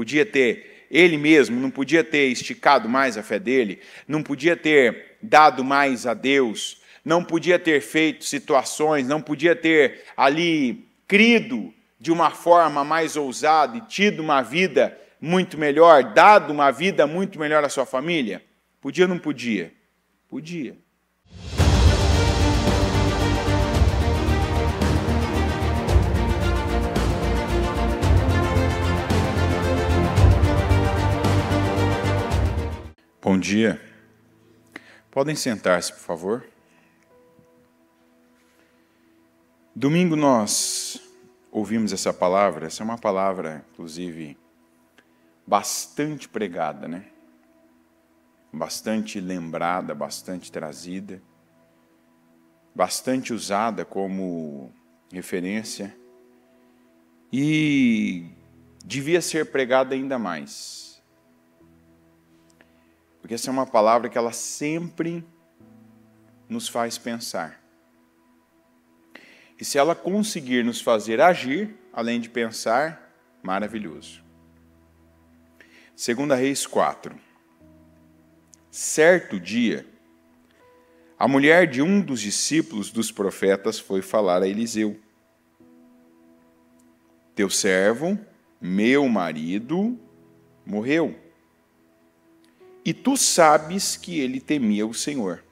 podia ter, ele mesmo não podia ter esticado mais a fé dele, não podia ter dado mais a Deus, não podia ter feito situações, não podia ter ali crido de uma forma mais ousada e tido uma vida muito melhor, dado uma vida muito melhor à sua família? Podia ou não podia? Podia. Bom dia. Podem sentar-se, por favor. Domingo nós ouvimos essa palavra, essa é uma palavra, inclusive, bastante pregada, né? Bastante lembrada, bastante trazida, bastante usada como referência e devia ser pregada ainda mais porque essa é uma palavra que ela sempre nos faz pensar. E se ela conseguir nos fazer agir, além de pensar, maravilhoso. Segunda Reis 4. Certo dia, a mulher de um dos discípulos dos profetas foi falar a Eliseu: Teu servo, meu marido, morreu e tu sabes que ele temia o Senhor.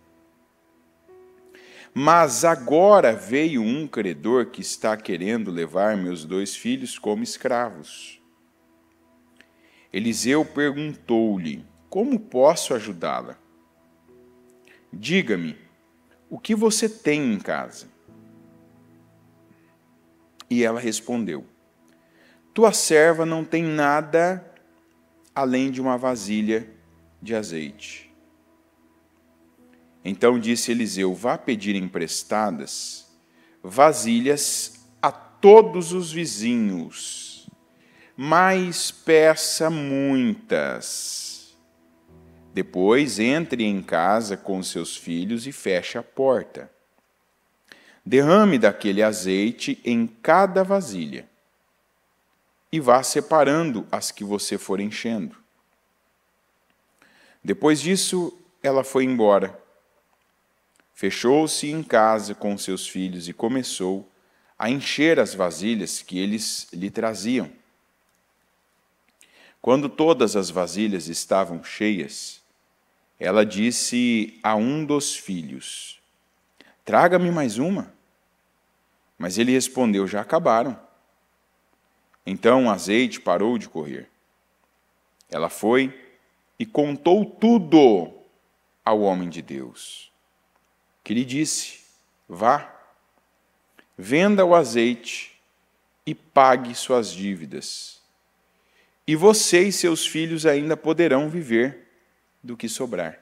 Mas agora veio um credor que está querendo levar meus dois filhos como escravos. Eliseu perguntou-lhe: Como posso ajudá-la? Diga-me, o que você tem em casa? E ela respondeu: Tua serva não tem nada além de uma vasilha de azeite. Então disse Eliseu: Vá pedir emprestadas vasilhas a todos os vizinhos, mas peça muitas. Depois entre em casa com seus filhos e feche a porta. Derrame daquele azeite em cada vasilha e vá separando as que você for enchendo. Depois disso, ela foi embora. Fechou-se em casa com seus filhos e começou a encher as vasilhas que eles lhe traziam. Quando todas as vasilhas estavam cheias, ela disse a um dos filhos: Traga-me mais uma. Mas ele respondeu: Já acabaram. Então o azeite parou de correr. Ela foi e contou tudo ao homem de Deus, que lhe disse: Vá, venda o azeite e pague suas dívidas, e você e seus filhos ainda poderão viver do que sobrar.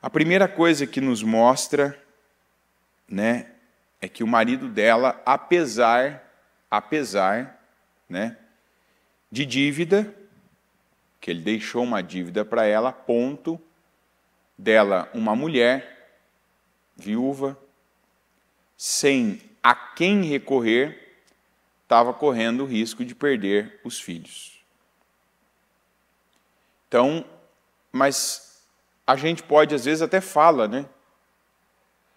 A primeira coisa que nos mostra, né, é que o marido dela, apesar, apesar, né, de dívida, que ele deixou uma dívida para ela, ponto dela uma mulher viúva, sem a quem recorrer, estava correndo o risco de perder os filhos. Então, mas a gente pode, às vezes, até fala, né?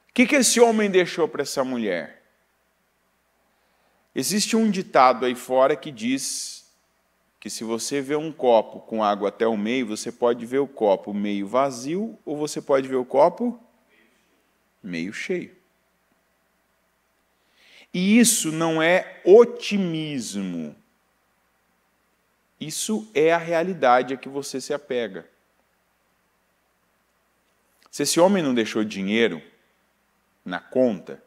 O que, que esse homem deixou para essa mulher? Existe um ditado aí fora que diz que se você vê um copo com água até o meio, você pode ver o copo meio vazio ou você pode ver o copo meio cheio. E isso não é otimismo. Isso é a realidade a que você se apega. Se esse homem não deixou dinheiro na conta,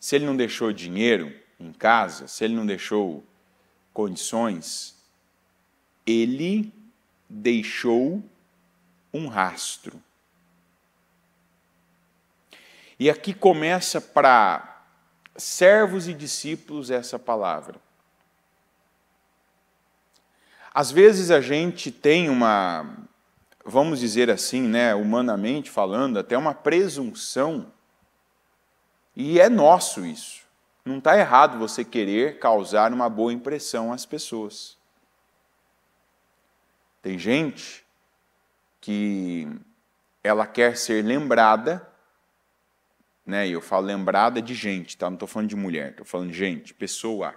se ele não deixou dinheiro em casa, se ele não deixou condições, ele deixou um rastro. E aqui começa para servos e discípulos essa palavra. Às vezes a gente tem uma, vamos dizer assim, né, humanamente falando, até uma presunção, e é nosso isso. Não está errado você querer causar uma boa impressão às pessoas. Tem gente que ela quer ser lembrada, né? E eu falo lembrada de gente, tá? Não estou falando de mulher, estou falando de gente, pessoa,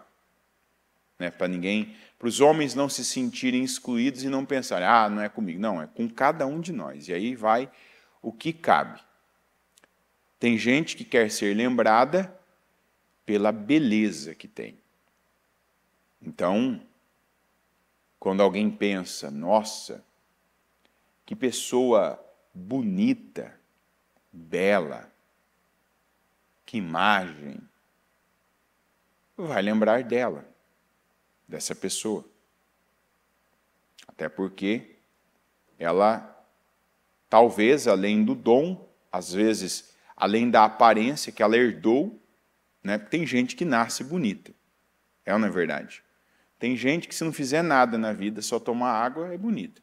né? Para ninguém, para os homens não se sentirem excluídos e não pensarem, ah, não é comigo, não, é com cada um de nós. E aí vai o que cabe. Tem gente que quer ser lembrada pela beleza que tem. Então, quando alguém pensa, nossa, que pessoa bonita, bela, que imagem, vai lembrar dela, dessa pessoa. Até porque ela, talvez além do dom, às vezes além da aparência que ela herdou, né? Porque tem gente que nasce bonita. É ou não é verdade? Tem gente que, se não fizer nada na vida, só tomar água, é bonita.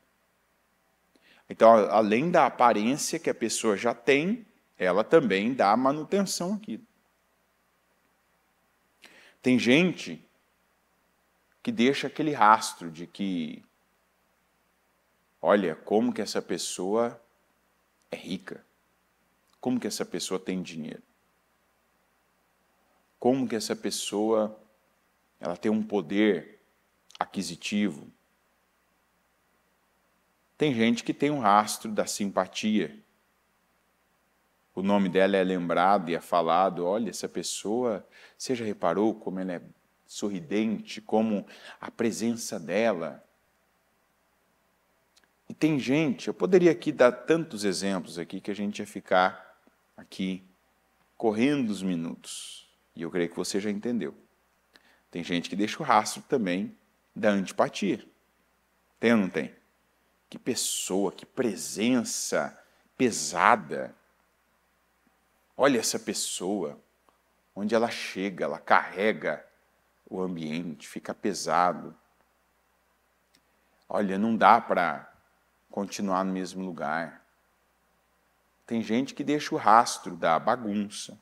Então, além da aparência que a pessoa já tem, ela também dá manutenção aqui. Tem gente que deixa aquele rastro de que, olha, como que essa pessoa é rica, como que essa pessoa tem dinheiro como que essa pessoa ela tem um poder aquisitivo. Tem gente que tem um rastro da simpatia. O nome dela é lembrado e é falado. Olha, essa pessoa, você já reparou como ela é sorridente, como a presença dela. E tem gente, eu poderia aqui dar tantos exemplos aqui que a gente ia ficar aqui correndo os minutos. E eu creio que você já entendeu. Tem gente que deixa o rastro também da antipatia. Tem ou não tem? Que pessoa, que presença pesada. Olha essa pessoa, onde ela chega, ela carrega o ambiente, fica pesado. Olha, não dá para continuar no mesmo lugar. Tem gente que deixa o rastro da bagunça,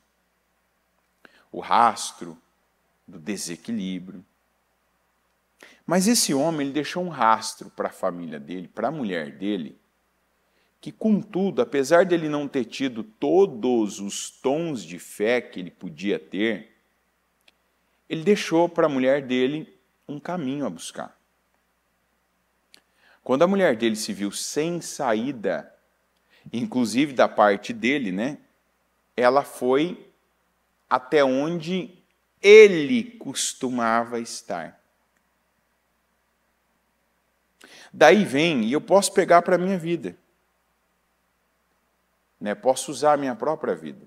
o rastro do desequilíbrio. Mas esse homem ele deixou um rastro para a família dele, para a mulher dele, que, contudo, apesar de ele não ter tido todos os tons de fé que ele podia ter, ele deixou para a mulher dele um caminho a buscar. Quando a mulher dele se viu sem saída, inclusive da parte dele, né? Ela foi até onde ele costumava estar. Daí vem, e eu posso pegar para a minha vida. Né? Posso usar a minha própria vida.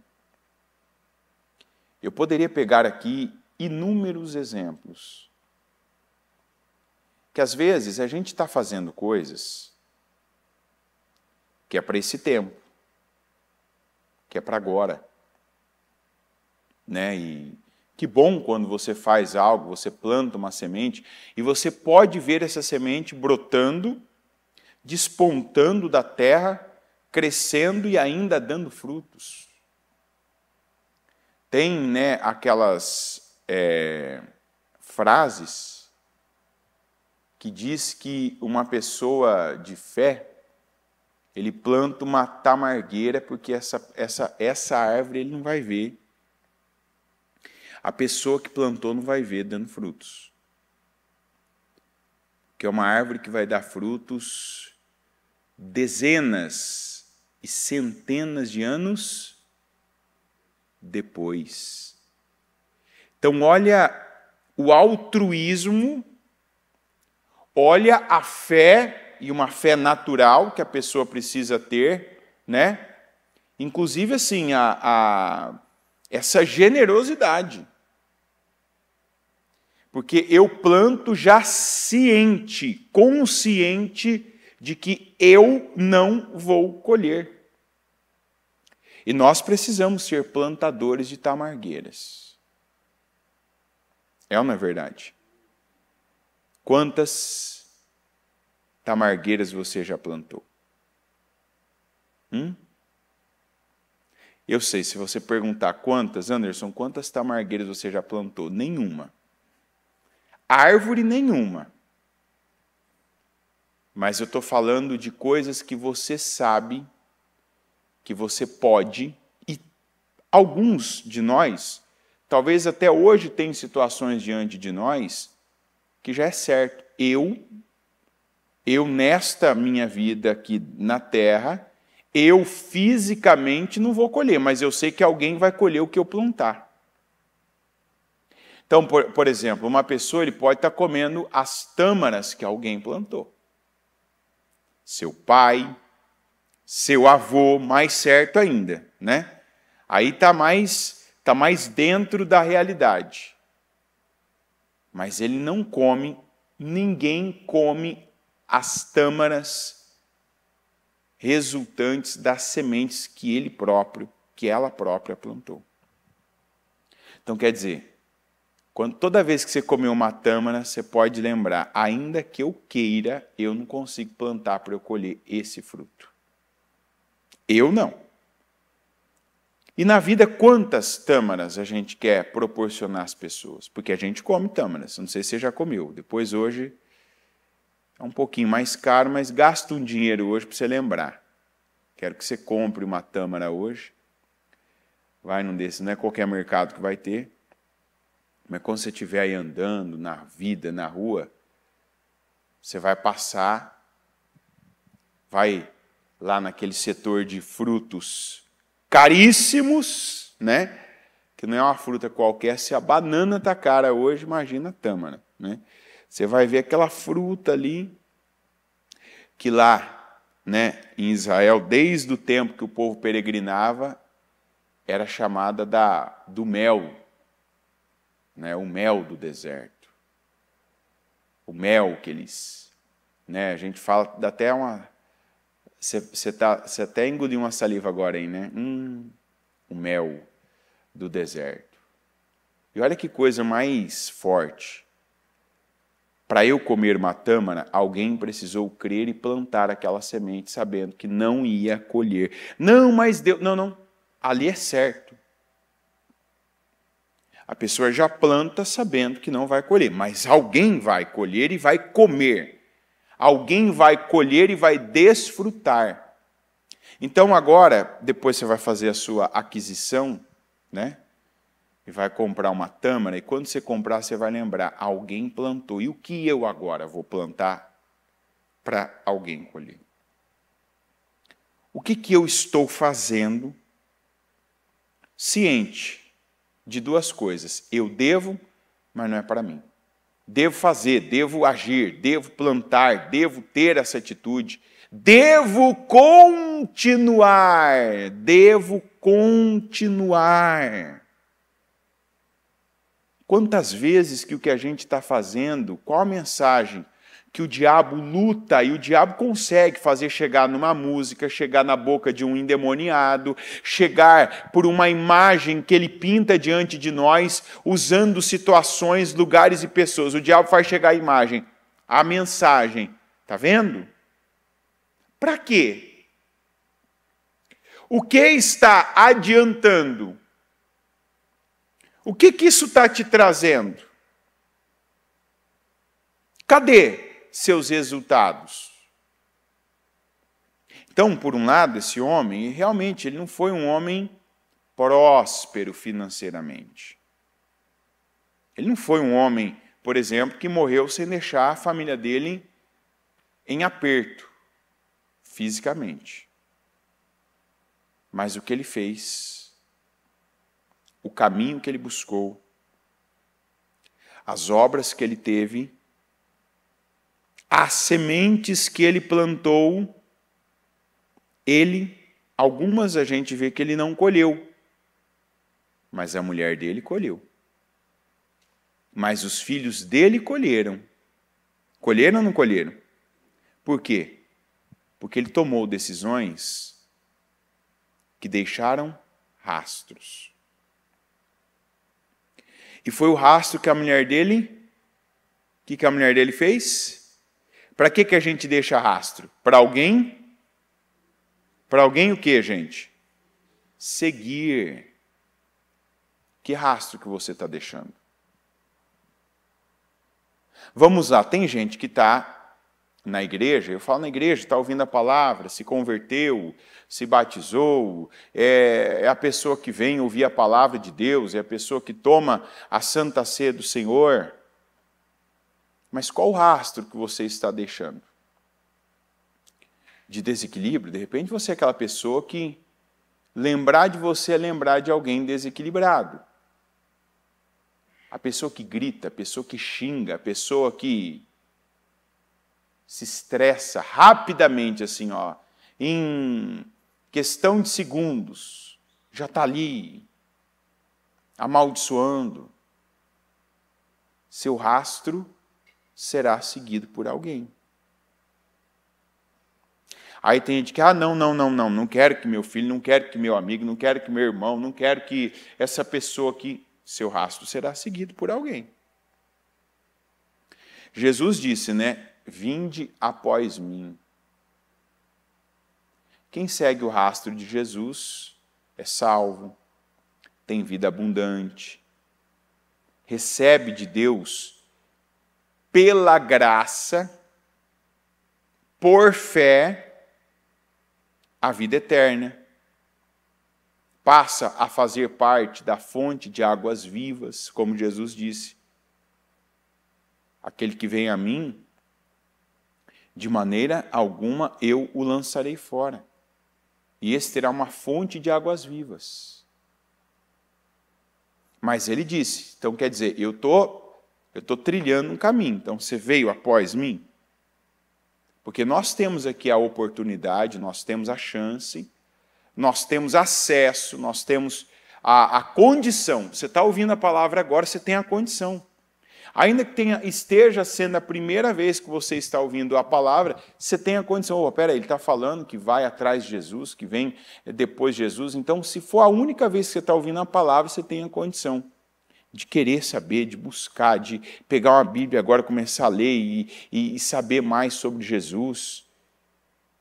Eu poderia pegar aqui inúmeros exemplos. Que às vezes a gente está fazendo coisas que é para esse tempo, que é para agora né? E que bom quando você faz algo, você planta uma semente e você pode ver essa semente brotando, despontando da terra, crescendo e ainda dando frutos. Tem, né, aquelas é, frases que diz que uma pessoa de fé ele planta uma tamargueira porque essa, essa, essa árvore ele não vai ver a pessoa que plantou não vai ver dando frutos. Que é uma árvore que vai dar frutos dezenas e centenas de anos depois. Então, olha o altruísmo, olha a fé, e uma fé natural que a pessoa precisa ter, né? Inclusive, assim, a, a essa generosidade. Porque eu planto já ciente, consciente de que eu não vou colher. E nós precisamos ser plantadores de tamargueiras. É uma é verdade? Quantas tamargueiras você já plantou? Hum? Eu sei, se você perguntar quantas, Anderson, quantas tamargueiras você já plantou? Nenhuma árvore nenhuma. Mas eu estou falando de coisas que você sabe, que você pode, e alguns de nós, talvez até hoje, tem situações diante de nós que já é certo. Eu, eu nesta minha vida aqui na terra, eu fisicamente não vou colher, mas eu sei que alguém vai colher o que eu plantar. Então, por, por exemplo, uma pessoa ele pode estar comendo as tâmaras que alguém plantou. Seu pai, seu avô, mais certo ainda, né? Aí está mais, tá mais dentro da realidade. Mas ele não come, ninguém come as tâmaras resultantes das sementes que ele próprio, que ela própria plantou. Então quer dizer, quando toda vez que você comer uma tâmara, você pode lembrar, ainda que eu queira, eu não consigo plantar para eu colher esse fruto. Eu não. E na vida, quantas tâmaras a gente quer proporcionar às pessoas? Porque a gente come tâmaras, não sei se você já comeu. Depois hoje é um pouquinho mais caro, mas gasta um dinheiro hoje para você lembrar. Quero que você compre uma tâmara hoje. Vai num desses, não é qualquer mercado que vai ter. Mas quando você estiver aí andando na vida, na rua, você vai passar, vai lá naquele setor de frutos caríssimos, né? Que não é uma fruta qualquer, se a banana tá cara hoje, imagina a tâmara, né? Você vai ver aquela fruta ali que lá, né, em Israel, desde o tempo que o povo peregrinava, era chamada da do mel, né, o mel do deserto. O mel que eles. Né, a gente fala, dá até uma. Você tá, até engoliu uma saliva agora aí, né? Hum, o mel do deserto. E olha que coisa mais forte. Para eu comer uma tâmara, alguém precisou crer e plantar aquela semente, sabendo que não ia colher. Não, mas Deus. Não, não. Ali é certo. A pessoa já planta sabendo que não vai colher, mas alguém vai colher e vai comer. Alguém vai colher e vai desfrutar. Então agora, depois você vai fazer a sua aquisição, né? E vai comprar uma tâmara, e quando você comprar, você vai lembrar: alguém plantou. E o que eu agora vou plantar para alguém colher? O que, que eu estou fazendo ciente de duas coisas: eu devo, mas não é para mim. Devo fazer, devo agir, devo plantar, devo ter essa atitude, devo continuar, devo continuar. Quantas vezes que o que a gente está fazendo, qual a mensagem que o diabo luta e o diabo consegue fazer chegar numa música, chegar na boca de um endemoniado, chegar por uma imagem que ele pinta diante de nós, usando situações, lugares e pessoas. O diabo faz chegar a imagem, a mensagem. Tá vendo? Para quê? O que está adiantando? O que, que isso está te trazendo? Cadê? seus resultados. Então, por um lado, esse homem, realmente, ele não foi um homem próspero financeiramente. Ele não foi um homem, por exemplo, que morreu sem deixar a família dele em aperto fisicamente. Mas o que ele fez, o caminho que ele buscou, as obras que ele teve, as sementes que ele plantou, ele, algumas a gente vê que ele não colheu, mas a mulher dele colheu. Mas os filhos dele colheram. Colheram ou não colheram? Por quê? Porque ele tomou decisões que deixaram rastros. E foi o rastro que a mulher dele. O que, que a mulher dele fez? Para que, que a gente deixa rastro? Para alguém? Para alguém o que, gente? Seguir. Que rastro que você está deixando? Vamos lá, tem gente que está na igreja, eu falo na igreja, está ouvindo a palavra, se converteu, se batizou, é, é, a pessoa que vem ouvir a palavra de Deus, é a pessoa que toma a santa ceia do Senhor. Mas qual o rastro que você está deixando? De desequilíbrio? De repente você é aquela pessoa que lembrar de você é lembrar de alguém desequilibrado. A pessoa que grita, a pessoa que xinga, a pessoa que se estressa rapidamente, assim, ó, em questão de segundos, já está ali amaldiçoando. Seu rastro será seguido por alguém. Aí tem gente que, ah, não, não, não, não, não quero que meu filho, não quero que meu amigo, não quero que meu irmão, não quero que essa pessoa aqui, seu rastro será seguido por alguém. Jesus disse, né? Vinde após mim. Quem segue o rastro de Jesus é salvo, tem vida abundante, recebe de Deus pela graça, por fé, a vida eterna. Passa a fazer parte da fonte de águas vivas, como Jesus disse. Aquele que vem a mim, de maneira alguma eu o lançarei fora. E esse terá uma fonte de águas vivas. Mas ele disse, então quer dizer, eu estou eu estou trilhando um caminho, então você veio após mim? Porque nós temos aqui a oportunidade, nós temos a chance, nós temos acesso, nós temos a, a condição. Você está ouvindo a palavra agora, você tem a condição. Ainda que tenha, esteja sendo a primeira vez que você está ouvindo a palavra, você tem a condição, oh, ele está falando que vai atrás de Jesus, que vem é, depois de Jesus. Então, se for a única vez que você está ouvindo a palavra, você tem a condição de querer saber, de buscar, de pegar uma Bíblia agora, começar a ler e, e, e saber mais sobre Jesus.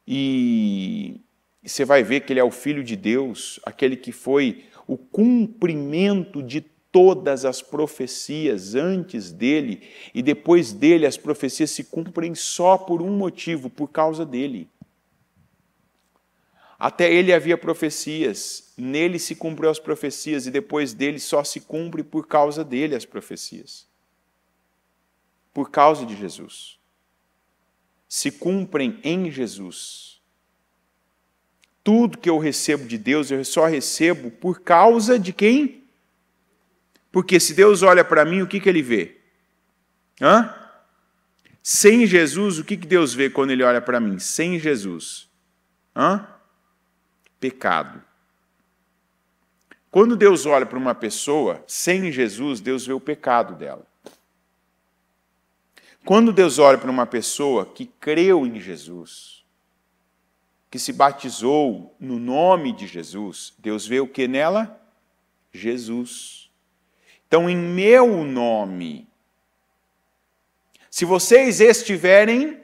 E você vai ver que ele é o Filho de Deus, aquele que foi o cumprimento de todas as profecias antes dele e depois dele as profecias se cumprem só por um motivo, por causa dele. Até ele havia profecias, nele se cumpriu as profecias e depois dele só se cumpre por causa dele as profecias. Por causa de Jesus. Se cumprem em Jesus. Tudo que eu recebo de Deus, eu só recebo por causa de quem? Porque se Deus olha para mim, o que, que ele vê? Hã? Sem Jesus, o que, que Deus vê quando ele olha para mim? Sem Jesus. Hã? pecado. Quando Deus olha para uma pessoa sem Jesus, Deus vê o pecado dela. Quando Deus olha para uma pessoa que creu em Jesus, que se batizou no nome de Jesus, Deus vê o que nela? Jesus. Então, em meu nome, se vocês estiverem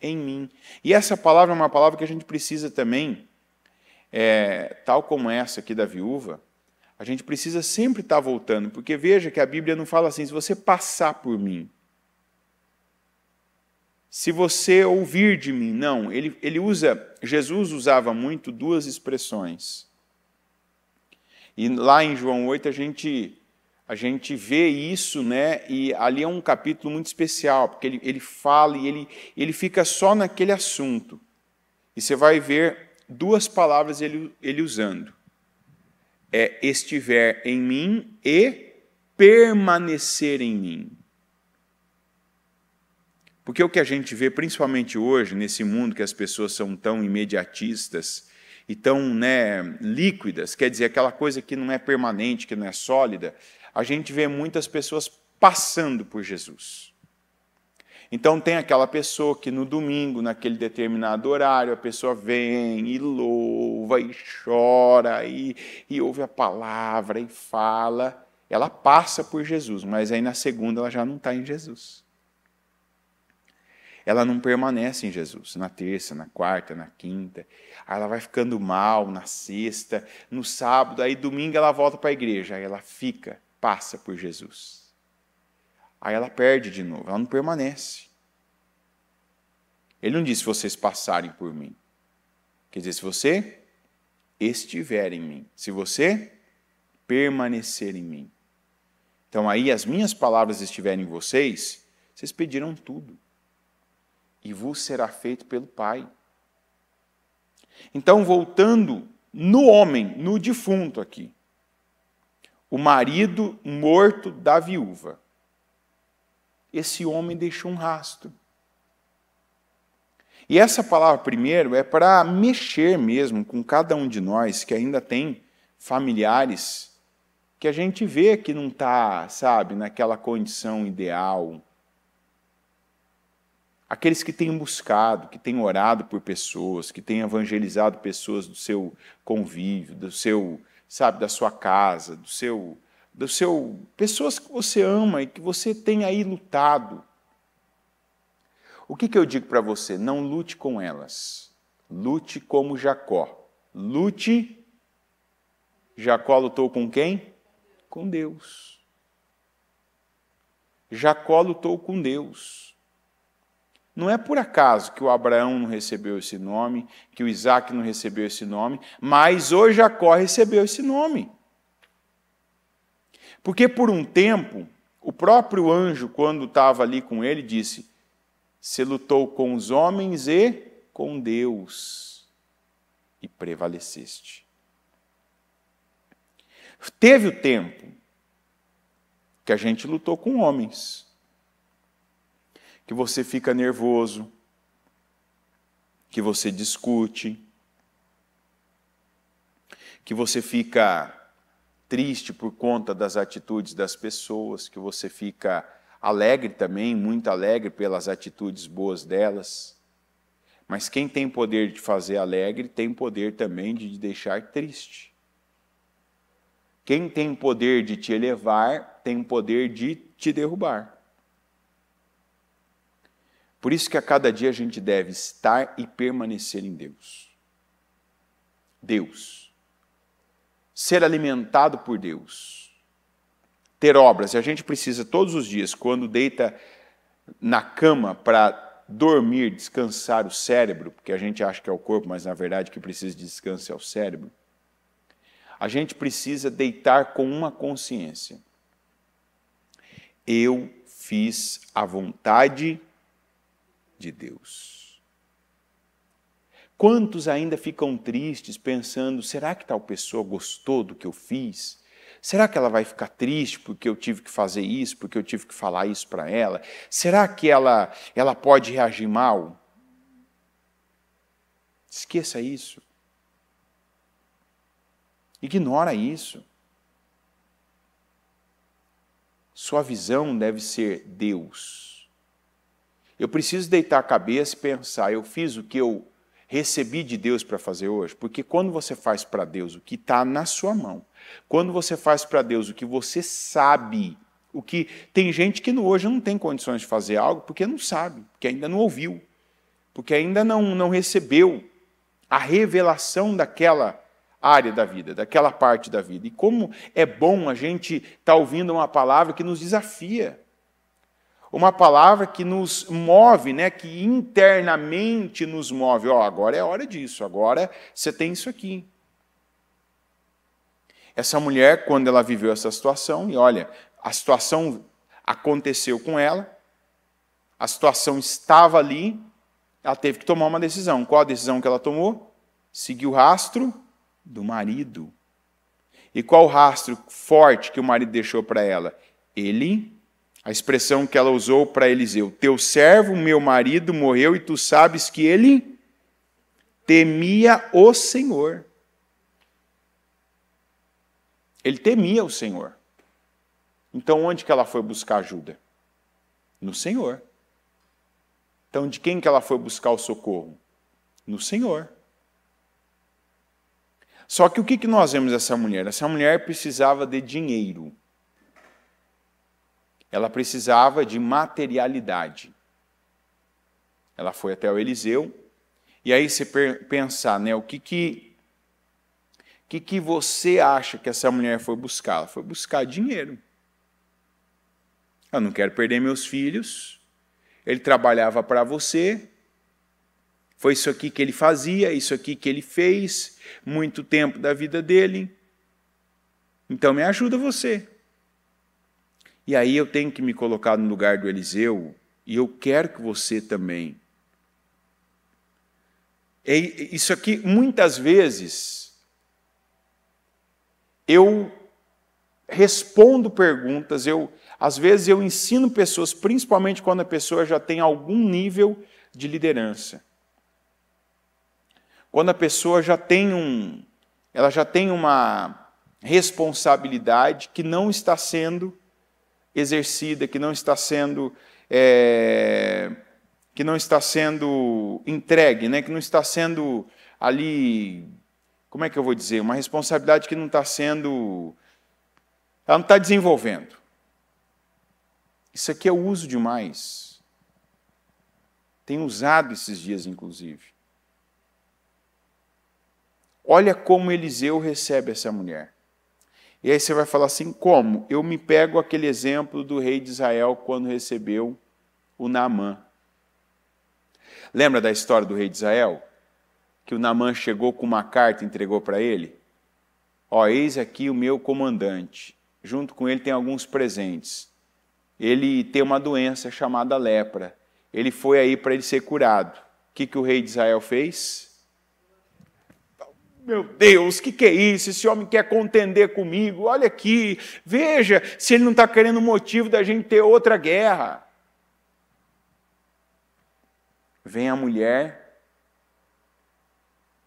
em mim. E essa palavra é uma palavra que a gente precisa também é, tal como essa aqui da viúva, a gente precisa sempre estar tá voltando, porque veja que a Bíblia não fala assim: se você passar por mim, se você ouvir de mim. Não, ele, ele usa, Jesus usava muito duas expressões. E lá em João 8 a gente, a gente vê isso, né? E ali é um capítulo muito especial, porque ele, ele fala e ele, ele fica só naquele assunto. E você vai ver duas palavras ele, ele usando. É estiver em mim e permanecer em mim. Porque o que a gente vê, principalmente hoje, nesse mundo que as pessoas são tão imediatistas e tão né, líquidas, quer dizer, aquela coisa que não é permanente, que não é sólida, a gente vê muitas pessoas passando por Jesus. Então tem aquela pessoa que no domingo, naquele determinado horário, a pessoa vem e louva e chora e, e ouve a palavra e fala. Ela passa por Jesus, mas aí na segunda ela já não está em Jesus. Ela não permanece em Jesus na terça, na quarta, na quinta. Aí ela vai ficando mal na sexta, no sábado, aí domingo ela volta para a igreja, aí ela fica, passa por Jesus Aí ela perde de novo, ela não permanece. Ele não disse se vocês passarem por mim. Quer dizer, se você estiver em mim, se você permanecer em mim. Então aí as minhas palavras estiverem em vocês, vocês pediram tudo. E vos será feito pelo Pai. Então, voltando no homem, no defunto aqui, o marido morto da viúva esse homem deixou um rastro. E essa palavra, primeiro, é para mexer mesmo com cada um de nós que ainda tem familiares que a gente vê que não está, sabe, naquela condição ideal. Aqueles que têm buscado, que têm orado por pessoas, que têm evangelizado pessoas do seu convívio, do seu, sabe, da sua casa, do seu, do seu pessoas que você ama e que você tem aí lutado. O que, que eu digo para você? Não lute com elas. Lute como Jacó. Lute. Jacó lutou com quem? Com Deus. Jacó lutou com Deus. Não é por acaso que o Abraão não recebeu esse nome, que o Isaac não recebeu esse nome, mas o Jacó recebeu esse nome. Porque por um tempo, o próprio anjo, quando estava ali com ele, disse: Você lutou com os homens e com Deus, e prevaleceste. Teve o tempo que a gente lutou com homens, que você fica nervoso, que você discute, que você fica triste por conta das atitudes das pessoas, que você fica alegre também, muito alegre pelas atitudes boas delas. Mas quem tem poder de fazer alegre tem poder também de te deixar triste. Quem tem poder de te elevar tem poder de te derrubar. Por isso que a cada dia a gente deve estar e permanecer em Deus. Deus ser alimentado por Deus, ter obras. E a gente precisa todos os dias, quando deita na cama para dormir, descansar o cérebro, porque a gente acha que é o corpo, mas na verdade que precisa de descanso é o cérebro. A gente precisa deitar com uma consciência. Eu fiz a vontade de Deus. Quantos ainda ficam tristes pensando: será que tal pessoa gostou do que eu fiz? Será que ela vai ficar triste porque eu tive que fazer isso, porque eu tive que falar isso para ela? Será que ela, ela pode reagir mal? Esqueça isso. Ignora isso. Sua visão deve ser Deus. Eu preciso deitar a cabeça e pensar: eu fiz o que eu recebi de Deus para fazer hoje? Porque quando você faz para Deus o que está na sua mão, quando você faz para Deus o que você sabe, o que tem gente que no hoje não tem condições de fazer algo porque não sabe, porque ainda não ouviu, porque ainda não, não recebeu a revelação daquela área da vida, daquela parte da vida. E como é bom a gente estar tá ouvindo uma palavra que nos desafia, uma palavra que nos move, né, que internamente nos move. oh, agora é hora disso, agora você tem isso aqui. Essa mulher, quando ela viveu essa situação, e olha, a situação aconteceu com ela, a situação estava ali, ela teve que tomar uma decisão. Qual a decisão que ela tomou? Seguir o rastro do marido. E qual o rastro forte que o marido deixou para ela? Ele a expressão que ela usou para Eliseu: Teu servo, meu marido, morreu e tu sabes que ele temia o Senhor. Ele temia o Senhor. Então, onde que ela foi buscar ajuda? No Senhor. Então, de quem que ela foi buscar o socorro? No Senhor. Só que o que, que nós vemos dessa mulher? Essa mulher precisava de dinheiro. Ela precisava de materialidade. Ela foi até o Eliseu. E aí você pensar, né, o que que que que você acha que essa mulher foi buscar? Ela foi buscar dinheiro. Eu não quero perder meus filhos. Ele trabalhava para você. Foi isso aqui que ele fazia, isso aqui que ele fez, muito tempo da vida dele. Então me ajuda você. E aí eu tenho que me colocar no lugar do Eliseu, e eu quero que você também. E isso aqui, muitas vezes, eu respondo perguntas, eu às vezes eu ensino pessoas, principalmente quando a pessoa já tem algum nível de liderança. Quando a pessoa já tem um ela já tem uma responsabilidade que não está sendo exercida, que não está sendo é, que não está sendo entregue, né? que não está sendo ali, como é que eu vou dizer, uma responsabilidade que não está sendo, ela não está desenvolvendo. Isso aqui é o uso demais. Tem usado esses dias, inclusive. Olha como Eliseu recebe essa mulher. E aí você vai falar assim: como? Eu me pego aquele exemplo do rei de Israel quando recebeu o Naamã. Lembra da história do rei de Israel? Que o Naamã chegou com uma carta e entregou para ele? Ó, eis aqui o meu comandante. Junto com ele tem alguns presentes. Ele tem uma doença chamada lepra. Ele foi aí para ele ser curado. O que, que o rei de Israel fez? Meu Deus, o que, que é isso? Esse homem quer contender comigo. Olha aqui, veja se ele não está querendo motivo da gente ter outra guerra. Vem a mulher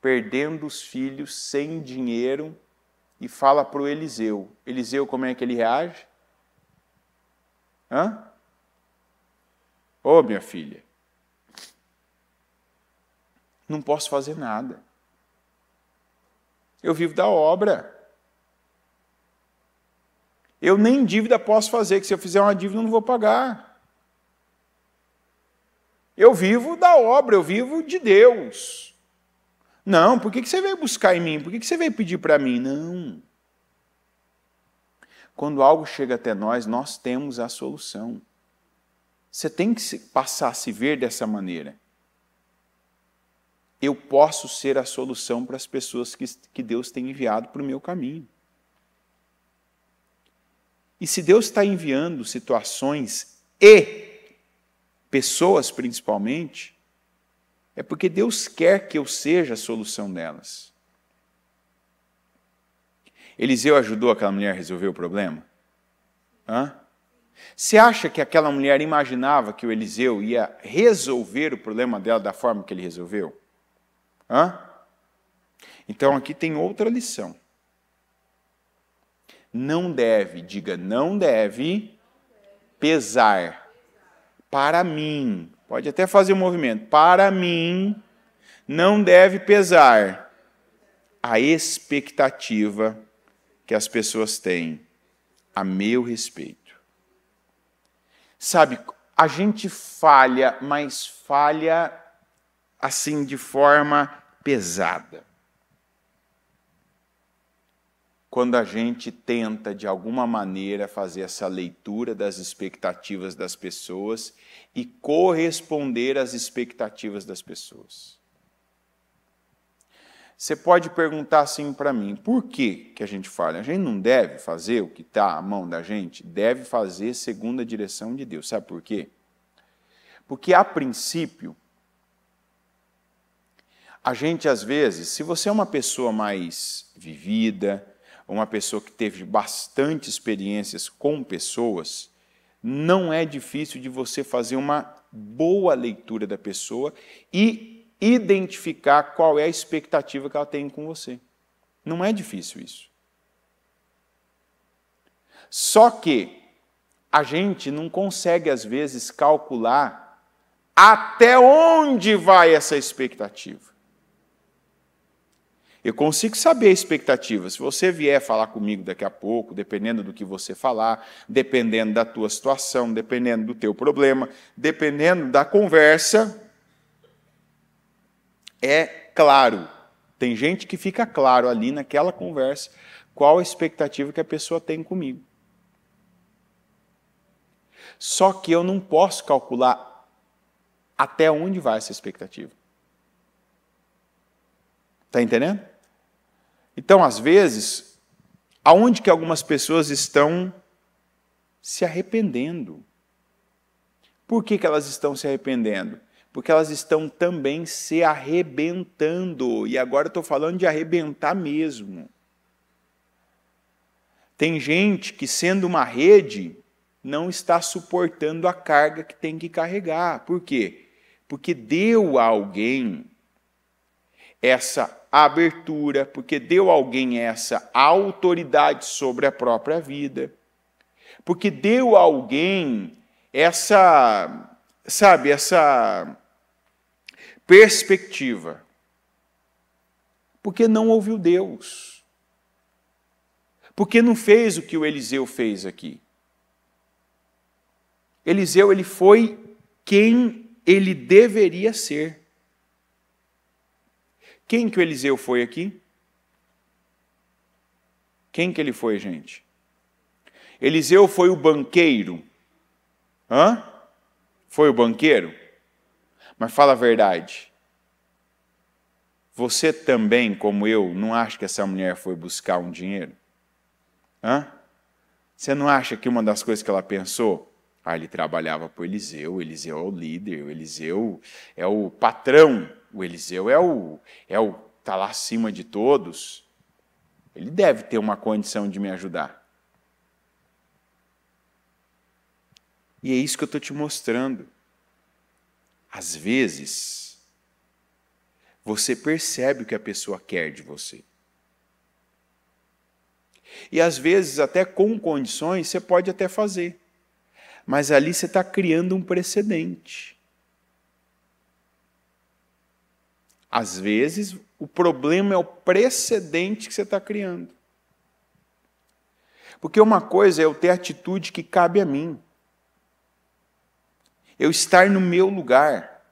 perdendo os filhos sem dinheiro e fala para o Eliseu. Eliseu, como é que ele reage? Hã? Ô, oh, minha filha, não posso fazer nada. Eu vivo da obra. Eu nem dívida posso fazer, que se eu fizer uma dívida eu não vou pagar. Eu vivo da obra, eu vivo de Deus. Não, por que você veio buscar em mim? Por que você veio pedir para mim? Não. Quando algo chega até nós, nós temos a solução. Você tem que passar a se ver dessa maneira eu posso ser a solução para as pessoas que, que Deus tem enviado para o meu caminho. E se Deus está enviando situações e pessoas principalmente, é porque Deus quer que eu seja a solução delas. Eliseu ajudou aquela mulher a resolver o problema? Hã? Você acha que aquela mulher imaginava que o Eliseu ia resolver o problema dela da forma que ele resolveu? Hã? Então aqui tem outra lição. Não deve, diga, não deve pesar para mim. Pode até fazer o um movimento. Para mim, não deve pesar a expectativa que as pessoas têm a meu respeito. Sabe, a gente falha, mas falha assim de forma pesada. Quando a gente tenta, de alguma maneira, fazer essa leitura das expectativas das pessoas e corresponder às expectativas das pessoas. Você pode perguntar assim para mim, por que, que a gente fala A gente não deve fazer o que está à mão da gente? Deve fazer segundo a direção de Deus. Sabe por quê? Porque, a princípio, a gente, às vezes, se você é uma pessoa mais vivida, uma pessoa que teve bastante experiências com pessoas, não é difícil de você fazer uma boa leitura da pessoa e identificar qual é a expectativa que ela tem com você. Não é difícil isso. Só que a gente não consegue, às vezes, calcular até onde vai essa expectativa. Eu consigo saber a expectativa. Se você vier falar comigo daqui a pouco, dependendo do que você falar, dependendo da tua situação, dependendo do teu problema, dependendo da conversa, é claro. Tem gente que fica claro ali naquela conversa qual a expectativa que a pessoa tem comigo. Só que eu não posso calcular até onde vai essa expectativa. Está entendendo? Então, às vezes, aonde que algumas pessoas estão se arrependendo? Por que, que elas estão se arrependendo? Porque elas estão também se arrebentando. E agora estou falando de arrebentar mesmo. Tem gente que, sendo uma rede, não está suportando a carga que tem que carregar. Por quê? Porque deu a alguém essa a abertura, porque deu a alguém essa autoridade sobre a própria vida, porque deu a alguém essa, sabe, essa perspectiva. Porque não ouviu Deus. Porque não fez o que o Eliseu fez aqui. Eliseu ele foi quem ele deveria ser. Quem que o Eliseu foi aqui? Quem que ele foi, gente? Eliseu foi o banqueiro. Hã? Foi o banqueiro? Mas fala a verdade. Você também, como eu, não acha que essa mulher foi buscar um dinheiro? Hã? Você não acha que uma das coisas que ela pensou? Ah, ele trabalhava para o Eliseu, o Eliseu é o líder, o Eliseu é o patrão. O Eliseu é o é o tá lá acima de todos. Ele deve ter uma condição de me ajudar. E é isso que eu estou te mostrando. Às vezes, você percebe o que a pessoa quer de você. E às vezes, até com condições, você pode até fazer. Mas ali você está criando um precedente. Às vezes, o problema é o precedente que você está criando. Porque uma coisa é eu ter a atitude que cabe a mim, eu estar no meu lugar,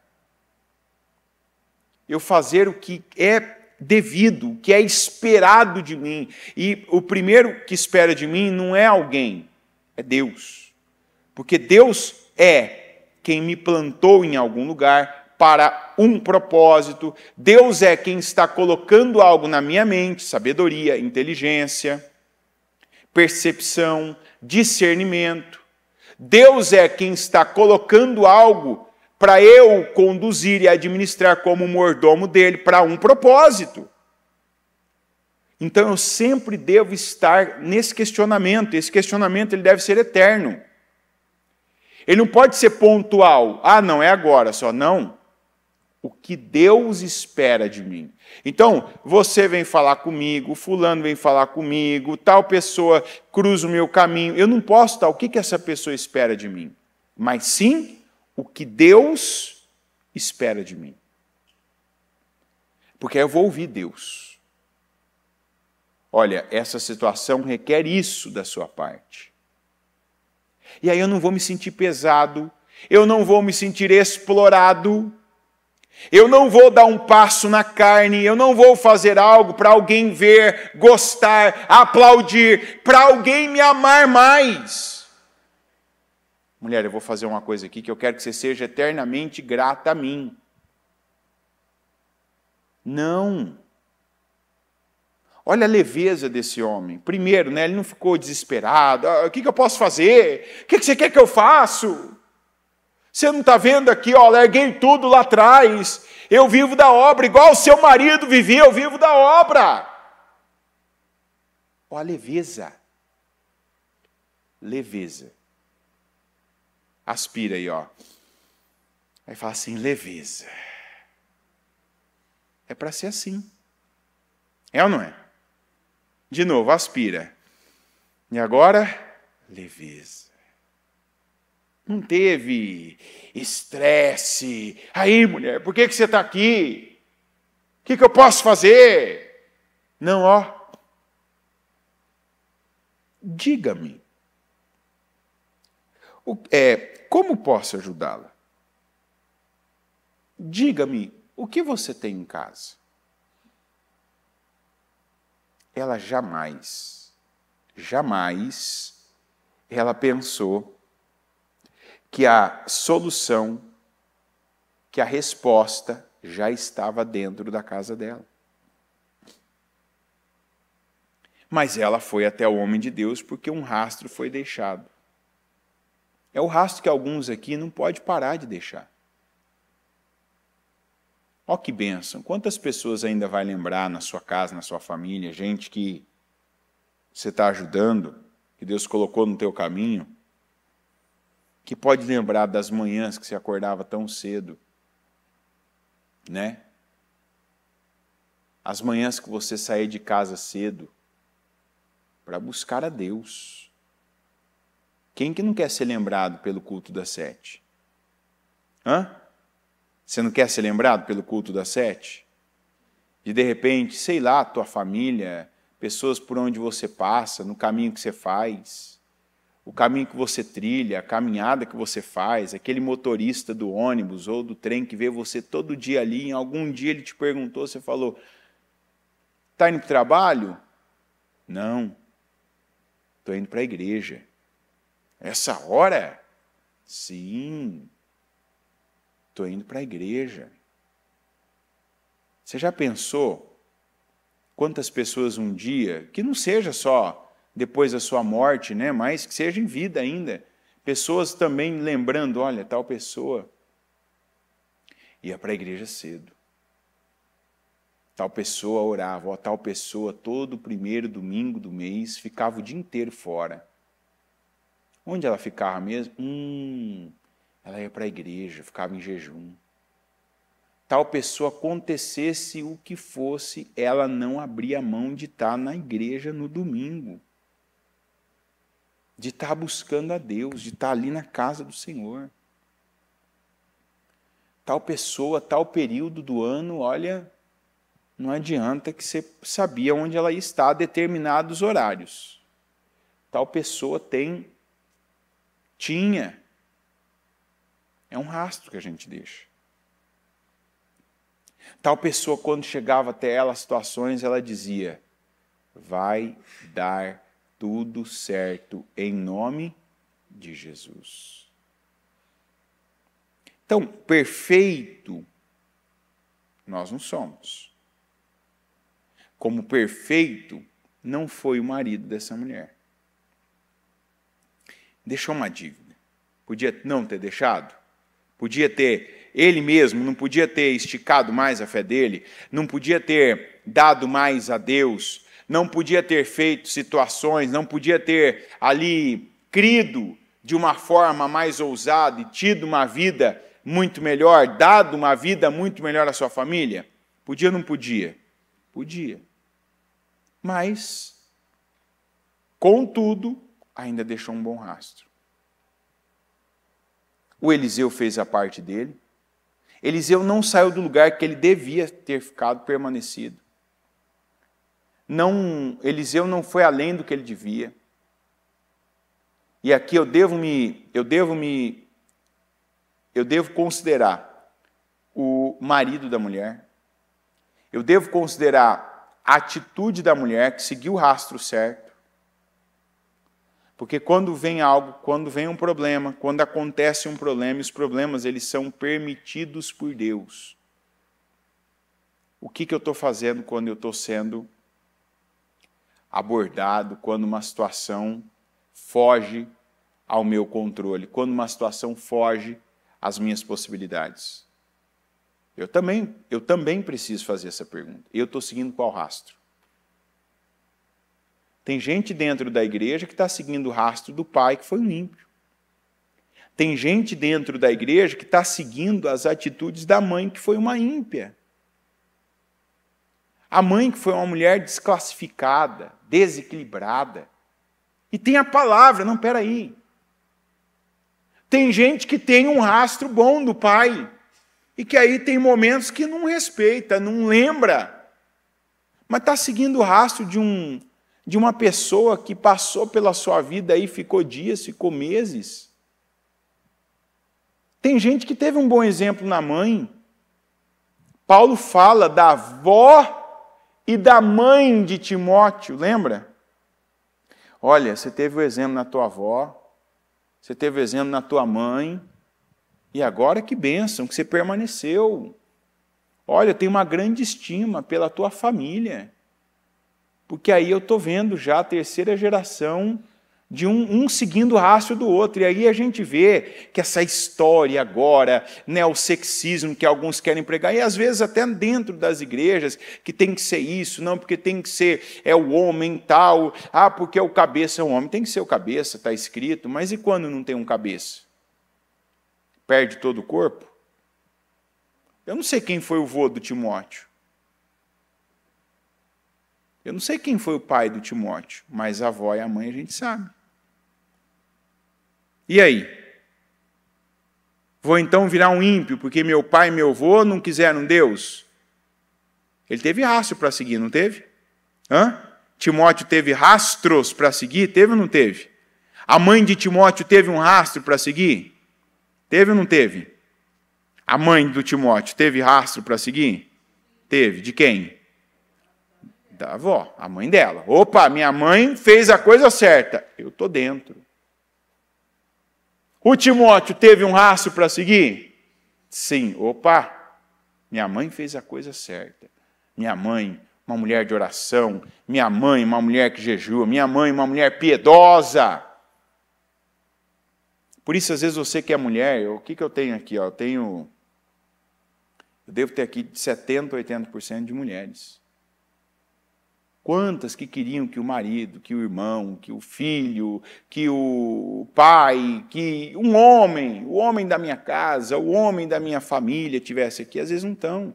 eu fazer o que é devido, o que é esperado de mim. E o primeiro que espera de mim não é alguém, é Deus. Porque Deus é quem me plantou em algum lugar, para um propósito. Deus é quem está colocando algo na minha mente, sabedoria, inteligência, percepção, discernimento. Deus é quem está colocando algo para eu conduzir e administrar como mordomo dele para um propósito. Então eu sempre devo estar nesse questionamento. Esse questionamento ele deve ser eterno. Ele não pode ser pontual. Ah, não, é agora só. Não o que Deus espera de mim. Então, você vem falar comigo, fulano vem falar comigo, tal pessoa cruza o meu caminho. Eu não posso estar, o que, que essa pessoa espera de mim? Mas sim o que Deus espera de mim. Porque aí eu vou ouvir Deus. Olha, essa situação requer isso da sua parte. E aí eu não vou me sentir pesado, eu não vou me sentir explorado eu não vou dar um passo na carne, eu não vou fazer algo para alguém ver, gostar, aplaudir, para alguém me amar mais. Mulher, eu vou fazer uma coisa aqui que eu quero que você seja eternamente grata a mim. Não. Olha a leveza desse homem. Primeiro, né, ele não ficou desesperado. Ah, o que, que eu posso fazer? O que, que você quer que eu faça? Você não está vendo aqui, ó, larguei tudo lá atrás. Eu vivo da obra, igual o seu marido vivia, eu vivo da obra. Ó, a leveza. Leveza. Aspira aí, ó. Aí fala assim: leveza. É para ser assim. É ou não é? De novo, aspira. E agora, leveza. Não teve estresse. Aí, mulher, por que, que você está aqui? O que, que eu posso fazer? Não, ó. Diga-me. É, como posso ajudá-la? Diga-me, o que você tem em casa? Ela jamais, jamais, ela pensou que a solução, que a resposta já estava dentro da casa dela. Mas ela foi até o homem de Deus porque um rastro foi deixado. É o rastro que alguns aqui não pode parar de deixar. Ó que bênção! Quantas pessoas ainda vai lembrar na sua casa, na sua família, gente que você está ajudando, que Deus colocou no teu caminho, que pode lembrar das manhãs que se acordava tão cedo, né? As manhãs que você saía de casa cedo para buscar a Deus. Quem que não quer ser lembrado pelo culto das sete? Hã? Você não quer ser lembrado pelo culto das sete? E de repente, sei lá, tua família, pessoas por onde você passa, no caminho que você faz o caminho que você trilha, a caminhada que você faz, aquele motorista do ônibus ou do trem que vê você todo dia ali, em algum dia ele te perguntou, você falou: "Tá indo para o trabalho?" "Não. Tô indo para a igreja." "Essa hora?" "Sim. Tô indo para a igreja." Você já pensou quantas pessoas um dia, que não seja só depois da sua morte, né? mas que seja em vida ainda. Pessoas também lembrando, olha, tal pessoa ia para a igreja cedo. Tal pessoa orava, ó, tal pessoa todo primeiro domingo do mês ficava o dia inteiro fora. Onde ela ficava mesmo? Hum, ela ia para a igreja, ficava em jejum. Tal pessoa acontecesse o que fosse, ela não abria mão de estar tá na igreja no domingo de estar tá buscando a Deus, de estar tá ali na casa do Senhor. Tal pessoa, tal período do ano, olha, não adianta que você sabia onde ela está a determinados horários. Tal pessoa tem, tinha. É um rastro que a gente deixa. Tal pessoa, quando chegava até ela situações, ela dizia: vai dar tudo certo em nome de Jesus. Então, perfeito nós não somos. Como perfeito não foi o marido dessa mulher. Deixou uma dívida. Podia não ter deixado? Podia ter ele mesmo, não podia ter esticado mais a fé dele, não podia ter dado mais a Deus, não podia ter feito situações, não podia ter ali crido de uma forma mais ousada e tido uma vida muito melhor, dado uma vida muito melhor à sua família? Podia ou não podia? Podia. Mas, contudo, ainda deixou um bom rastro. O Eliseu fez a parte dele. Eliseu não saiu do lugar que ele devia ter ficado permanecido não Eliseu não foi além do que ele devia. E aqui eu devo me eu devo me eu devo considerar o marido da mulher. Eu devo considerar a atitude da mulher que seguiu o rastro certo. Porque quando vem algo, quando vem um problema, quando acontece um problema, os problemas eles são permitidos por Deus. O que, que eu estou fazendo quando eu estou sendo abordado quando uma situação foge ao meu controle, quando uma situação foge às minhas possibilidades. Eu também, eu também preciso fazer essa pergunta. Eu estou seguindo qual rastro? Tem gente dentro da igreja que está seguindo o rastro do pai, que foi um ímpio. Tem gente dentro da igreja que está seguindo as atitudes da mãe, que foi uma ímpia. A mãe, que foi uma mulher desclassificada, desequilibrada. E tem a palavra, não, peraí. Tem gente que tem um rastro bom do pai, e que aí tem momentos que não respeita, não lembra, mas está seguindo o rastro de, um, de uma pessoa que passou pela sua vida aí, ficou dias, ficou meses. Tem gente que teve um bom exemplo na mãe. Paulo fala da avó e da mãe de Timóteo, lembra? Olha, você teve o exemplo na tua avó, você teve o exemplo na tua mãe, e agora que bênção que você permaneceu. Olha, eu tenho uma grande estima pela tua família, porque aí eu estou vendo já a terceira geração de um, um, seguindo o rastro do outro. E aí a gente vê que essa história agora, né, o sexismo que alguns querem pregar, e às vezes até dentro das igrejas, que tem que ser isso, não, porque tem que ser é o homem tal, ah, porque é o cabeça é o homem. Tem que ser o cabeça, está escrito, mas e quando não tem um cabeça? Perde todo o corpo? Eu não sei quem foi o vô do Timóteo. Eu não sei quem foi o pai do Timóteo, mas a avó e a mãe a gente sabe. E aí? Vou então virar um ímpio, porque meu pai e meu avô não quiseram Deus? Ele teve rastro para seguir, não teve? Hã? Timóteo teve rastros para seguir? Teve ou não teve? A mãe de Timóteo teve um rastro para seguir? Teve ou não teve? A mãe do Timóteo teve rastro para seguir? Teve. De quem? Da avó, a mãe dela. Opa, minha mãe fez a coisa certa. Eu estou dentro. O Timóteo teve um rastro para seguir? Sim. Opa! Minha mãe fez a coisa certa. Minha mãe, uma mulher de oração. Minha mãe, uma mulher que jejua. Minha mãe, uma mulher piedosa. Por isso, às vezes, você que é mulher, o que, que eu tenho aqui? Ó? Eu tenho. Eu devo ter aqui 70%, 80% de mulheres. Quantas que queriam que o marido, que o irmão, que o filho, que o pai, que um homem, o homem da minha casa, o homem da minha família tivesse aqui, às vezes não estão.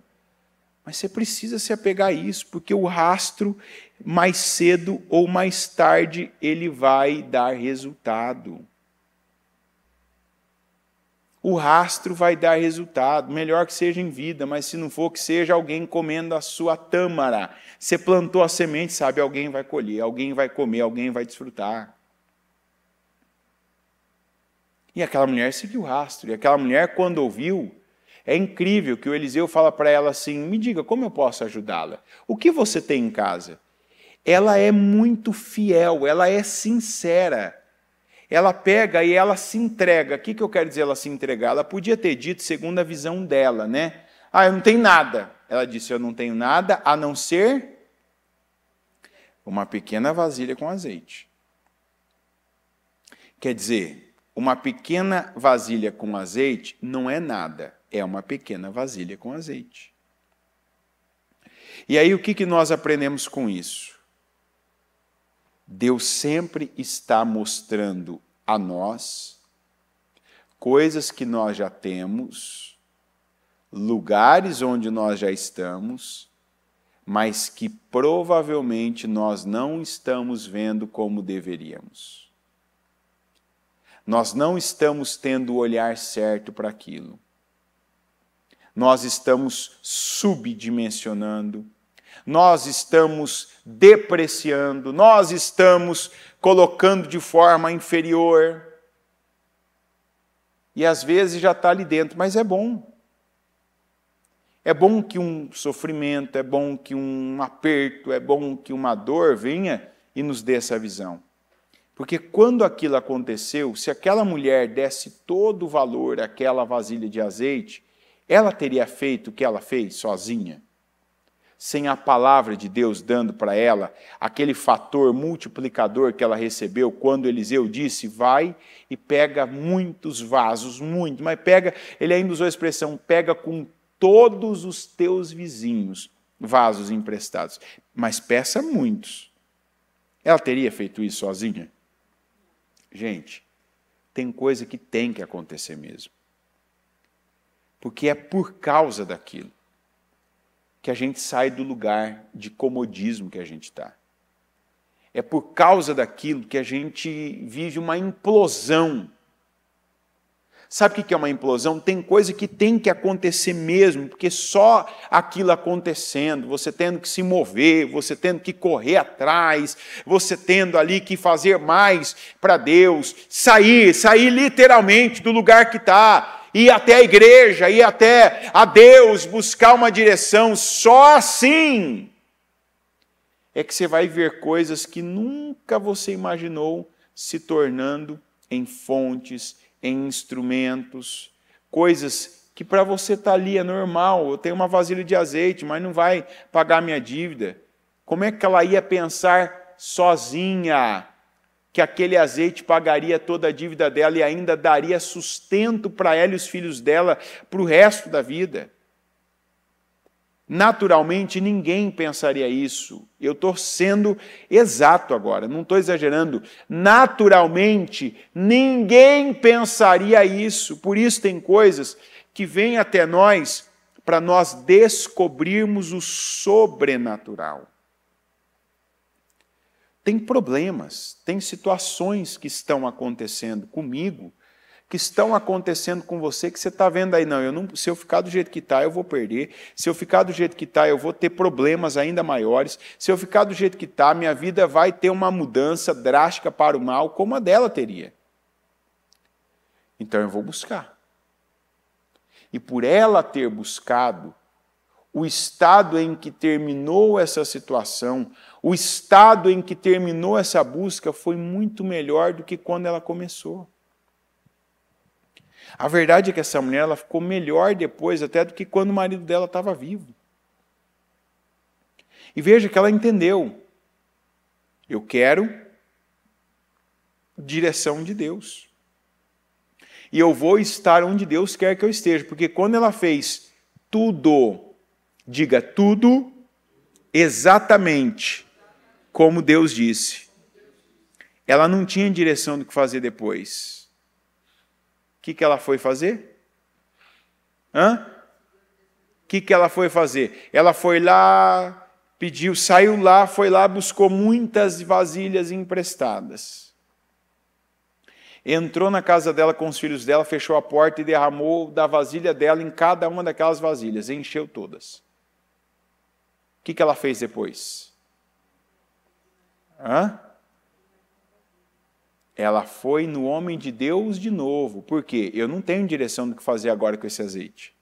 Mas você precisa se apegar a isso, porque o rastro, mais cedo ou mais tarde, ele vai dar resultado o rastro vai dar resultado. Melhor que seja em vida, mas se não for, que seja alguém comendo a sua tâmara. Você plantou a semente, sabe? Alguém vai colher, alguém vai comer, alguém vai desfrutar. E aquela mulher seguiu o rastro. E aquela mulher, quando ouviu, é incrível que o Eliseu fala para ela assim: me diga, como eu posso ajudá-la? O que você tem em casa? Ela é muito fiel, ela é sincera ela pega e ela se entrega. O que, que eu quero dizer ela se entregar? Ela podia ter dito, segundo a visão dela, né? Ah, eu não tenho nada. Ela disse, eu não tenho nada a não ser uma pequena vasilha com azeite. Quer dizer, uma pequena vasilha com azeite não é nada, é uma pequena vasilha com azeite. E aí o que, que nós aprendemos com isso? Deus sempre está mostrando a nós coisas que nós já temos, lugares onde nós já estamos, mas que provavelmente nós não estamos vendo como deveríamos. Nós não estamos tendo o olhar certo para aquilo. Nós estamos subdimensionando nós estamos depreciando, nós estamos colocando de forma inferior. E às vezes já está ali dentro, mas é bom. É bom que um sofrimento, é bom que um aperto, é bom que uma dor venha e nos dê essa visão. Porque quando aquilo aconteceu, se aquela mulher desse todo o valor àquela vasilha de azeite, ela teria feito o que ela fez sozinha? sem a palavra de Deus dando para ela aquele fator multiplicador que ela recebeu quando Eliseu disse: Vai e pega muitos vasos, muito, mas pega, ele ainda usou a expressão, pega com todos os teus vizinhos vasos emprestados, mas peça muitos. Ela teria feito isso sozinha? Gente, tem coisa que tem que acontecer mesmo. Porque é por causa daquilo que a gente sai do lugar de comodismo que a gente está. É por causa daquilo que a gente vive uma implosão. Sabe o que é uma implosão? Tem coisa que tem que acontecer mesmo, porque só aquilo acontecendo, você tendo que se mover, você tendo que correr atrás, você tendo ali que fazer mais para Deus, sair, sair literalmente do lugar que está, ir até a igreja, ir até a Deus, buscar uma direção. Só assim é que você vai ver coisas que nunca você imaginou se tornando em fontes, em instrumentos, coisas que para você tá ali é normal. Eu tenho uma vasilha de azeite, mas não vai pagar minha dívida. Como é que ela ia pensar sozinha? que aquele azeite pagaria toda a dívida dela e ainda daria sustento para ela e os filhos dela para o resto da vida. Naturalmente, ninguém pensaria isso. Eu estou sendo exato agora, não estou exagerando. Naturalmente, ninguém pensaria isso. Por isso, tem coisas que vêm até nós para nós descobrirmos o sobrenatural tem problemas, tem situações que estão acontecendo comigo, que estão acontecendo com você, que você está vendo aí, não, eu não, se eu ficar do jeito que está, eu vou perder, se eu ficar do jeito que está, eu vou ter problemas ainda maiores, se eu ficar do jeito que está, minha vida vai ter uma mudança drástica para o mal, como a dela teria. Então eu vou buscar. E por ela ter buscado, o estado em que terminou essa situação, o estado em que terminou essa busca foi muito melhor do que quando ela começou. A verdade é que essa mulher ela ficou melhor depois até do que quando o marido dela estava vivo. E veja que ela entendeu. Eu quero direção de Deus. E eu vou estar onde Deus quer que eu esteja, porque quando ela fez tudo, diga tudo exatamente como Deus disse. Ela não tinha direção do que fazer depois. O que, que ela foi fazer? Hã? O que, que ela foi fazer? Ela foi lá, pediu, saiu lá, foi lá, buscou muitas vasilhas emprestadas. Entrou na casa dela com os filhos dela, fechou a porta e derramou da vasilha dela em cada uma daquelas vasilhas, encheu todas. O que, que ela fez depois? Hã? Ela foi no homem de Deus de novo. Por quê? Eu não tenho direção do que fazer agora com esse azeite.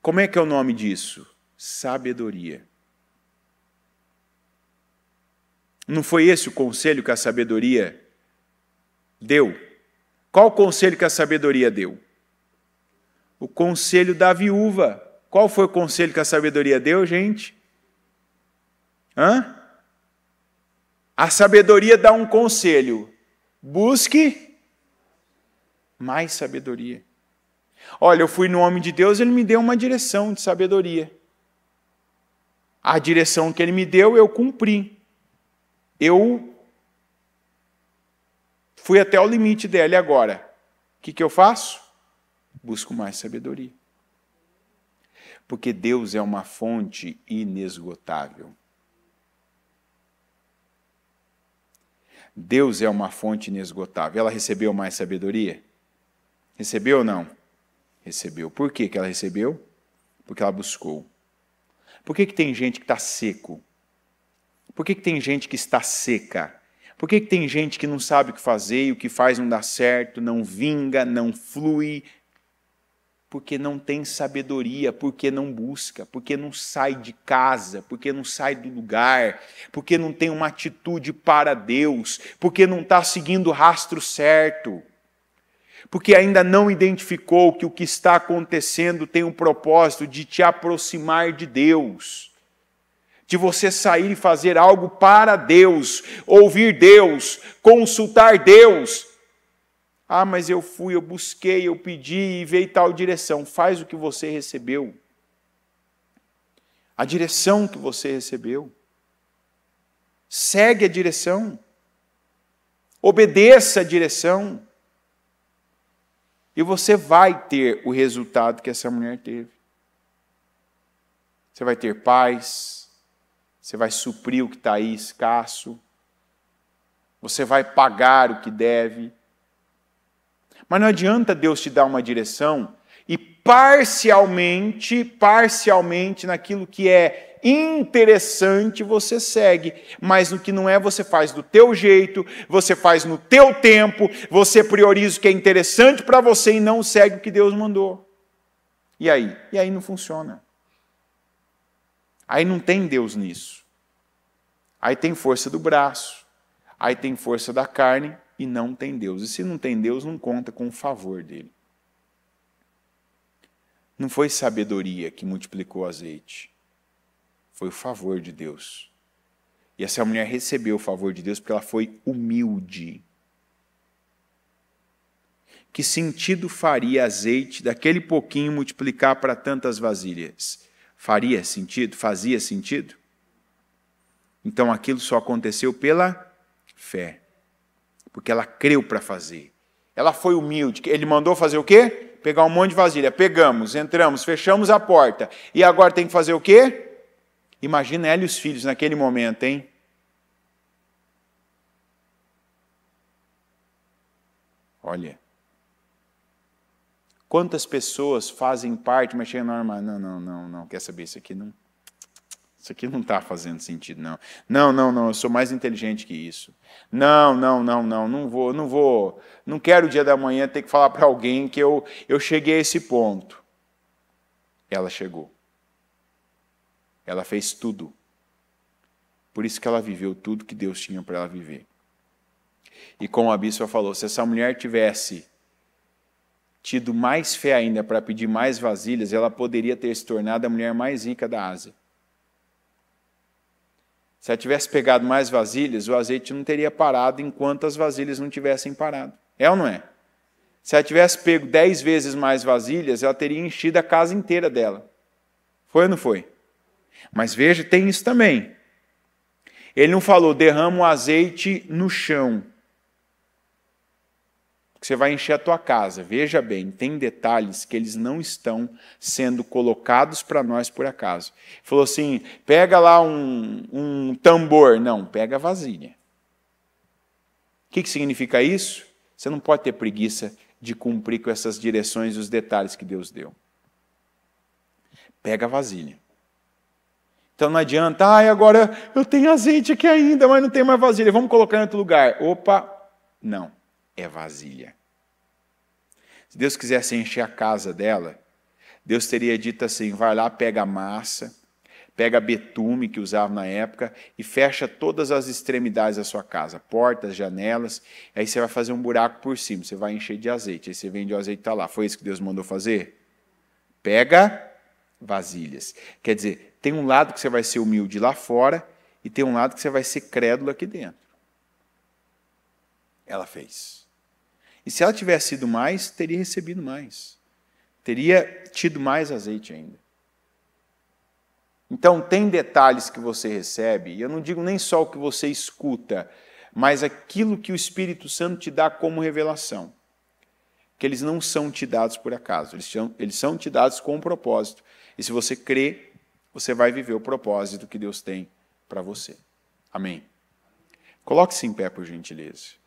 Como é que é o nome disso? Sabedoria. Não foi esse o conselho que a sabedoria deu? Qual o conselho que a sabedoria deu? O conselho da viúva. Qual foi o conselho que a sabedoria deu, gente? Hã? A sabedoria dá um conselho: busque mais sabedoria. Olha, eu fui no homem de Deus, ele me deu uma direção de sabedoria. A direção que ele me deu, eu cumpri. Eu fui até o limite dela e agora. O que, que eu faço? Busco mais sabedoria. Porque Deus é uma fonte inesgotável. Deus é uma fonte inesgotável. Ela recebeu mais sabedoria? Recebeu ou não? Recebeu. Por que, que ela recebeu? Porque ela buscou. Por que, que tem gente que está seco? Por que, que tem gente que está seca? Por que, que tem gente que não sabe o que fazer e o que faz não dá certo, não vinga, não flui, porque não tem sabedoria, porque não busca, porque não sai de casa, porque não sai do lugar, porque não tem uma atitude para Deus, porque não está seguindo o rastro certo, porque ainda não identificou que o que está acontecendo tem um propósito de te aproximar de Deus. De você sair e fazer algo para Deus, ouvir Deus, consultar Deus, ah, mas eu fui, eu busquei, eu pedi e veio tal direção. Faz o que você recebeu. A direção que você recebeu. Segue a direção. Obedeça a direção. E você vai ter o resultado que essa mulher teve. Você vai ter paz, você vai suprir o que está aí escasso, você vai pagar o que deve, mas não adianta Deus te dar uma direção e parcialmente, parcialmente naquilo que é interessante você segue, mas no que não é você faz do teu jeito, você faz no teu tempo, você prioriza o que é interessante para você e não segue o que Deus mandou. E aí? E aí não funciona. Aí não tem Deus nisso. Aí tem força do braço, aí tem força da carne e não tem Deus. E se não tem Deus, não conta com o favor dele. Não foi sabedoria que multiplicou o azeite, foi o favor de Deus. E essa mulher recebeu o favor de Deus porque ela foi humilde. Que sentido faria azeite daquele pouquinho multiplicar para tantas vasilhas? Faria sentido? Fazia sentido? Então aquilo só aconteceu pela fé porque ela creu para fazer. Ela foi humilde. Ele mandou fazer o quê? Pegar um monte de vasilha. Pegamos, entramos, fechamos a porta. E agora tem que fazer o quê? Imagina ela e os filhos naquele momento, hein? Olha. Quantas pessoas fazem parte, mas chegam na irmã, não, não, não, não, quer saber isso aqui, não, isso aqui não está fazendo sentido, não. Não, não, não, eu sou mais inteligente que isso. Não, não, não, não, não vou, não vou. Não quero o dia da manhã ter que falar para alguém que eu, eu cheguei a esse ponto. Ela chegou. Ela fez tudo. Por isso que ela viveu tudo que Deus tinha para ela viver. E como a bispa falou, se essa mulher tivesse tido mais fé ainda para pedir mais vasilhas, ela poderia ter se tornado a mulher mais rica da Ásia. Se ela tivesse pegado mais vasilhas, o azeite não teria parado enquanto as vasilhas não tivessem parado. É ou não é? Se ela tivesse pego dez vezes mais vasilhas, ela teria enchido a casa inteira dela. Foi ou não foi? Mas veja, tem isso também. Ele não falou derrama o azeite no chão porque você vai encher a tua casa. Veja bem, tem detalhes que eles não estão sendo colocados para nós por acaso. Falou assim: pega lá um, um tambor. Não, pega a vasilha. O que, que significa isso? Você não pode ter preguiça de cumprir com essas direções e os detalhes que Deus deu. Pega a vasilha. Então não adianta, ai, ah, agora eu tenho azeite aqui ainda, mas não tem mais vasilha, vamos colocar em outro lugar. Opa, não é vasilha. Se Deus quisesse encher a casa dela, Deus teria dito assim: vai lá, pega a massa, pega betume que usava na época e fecha todas as extremidades da sua casa, portas, janelas. Aí você vai fazer um buraco por cima, você vai encher de azeite. Aí você vende o azeite tá lá. Foi isso que Deus mandou fazer? Pega vasilhas. Quer dizer, tem um lado que você vai ser humilde lá fora e tem um lado que você vai ser crédulo aqui dentro. Ela fez. E se ela tivesse sido mais, teria recebido mais. Teria tido mais azeite ainda. Então, tem detalhes que você recebe, e eu não digo nem só o que você escuta, mas aquilo que o Espírito Santo te dá como revelação. Que eles não são te dados por acaso, eles são, eles são te dados com um propósito. E se você crê, você vai viver o propósito que Deus tem para você. Amém. Coloque-se em pé, por gentileza.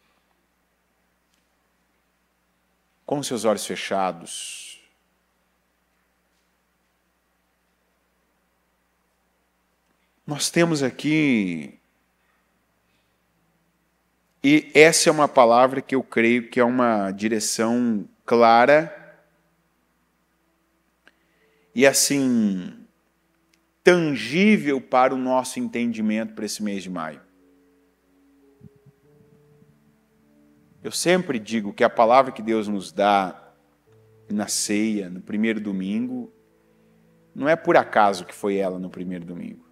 com seus olhos fechados. Nós temos aqui, e essa é uma palavra que eu creio que é uma direção clara e assim tangível para o nosso entendimento para esse mês de maio. Eu sempre digo que a palavra que Deus nos dá na ceia, no primeiro domingo, não é por acaso que foi ela no primeiro domingo.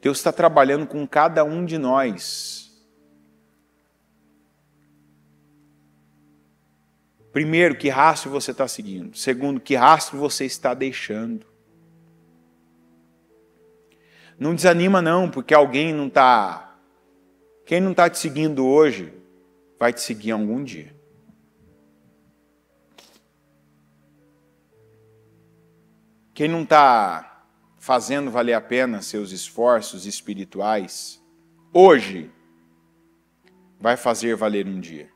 Deus está trabalhando com cada um de nós. Primeiro, que rastro você está seguindo? Segundo, que rastro você está deixando? Não desanima não, porque alguém não está. Quem não está te seguindo hoje, vai te seguir algum dia. Quem não está fazendo valer a pena seus esforços espirituais, hoje vai fazer valer um dia.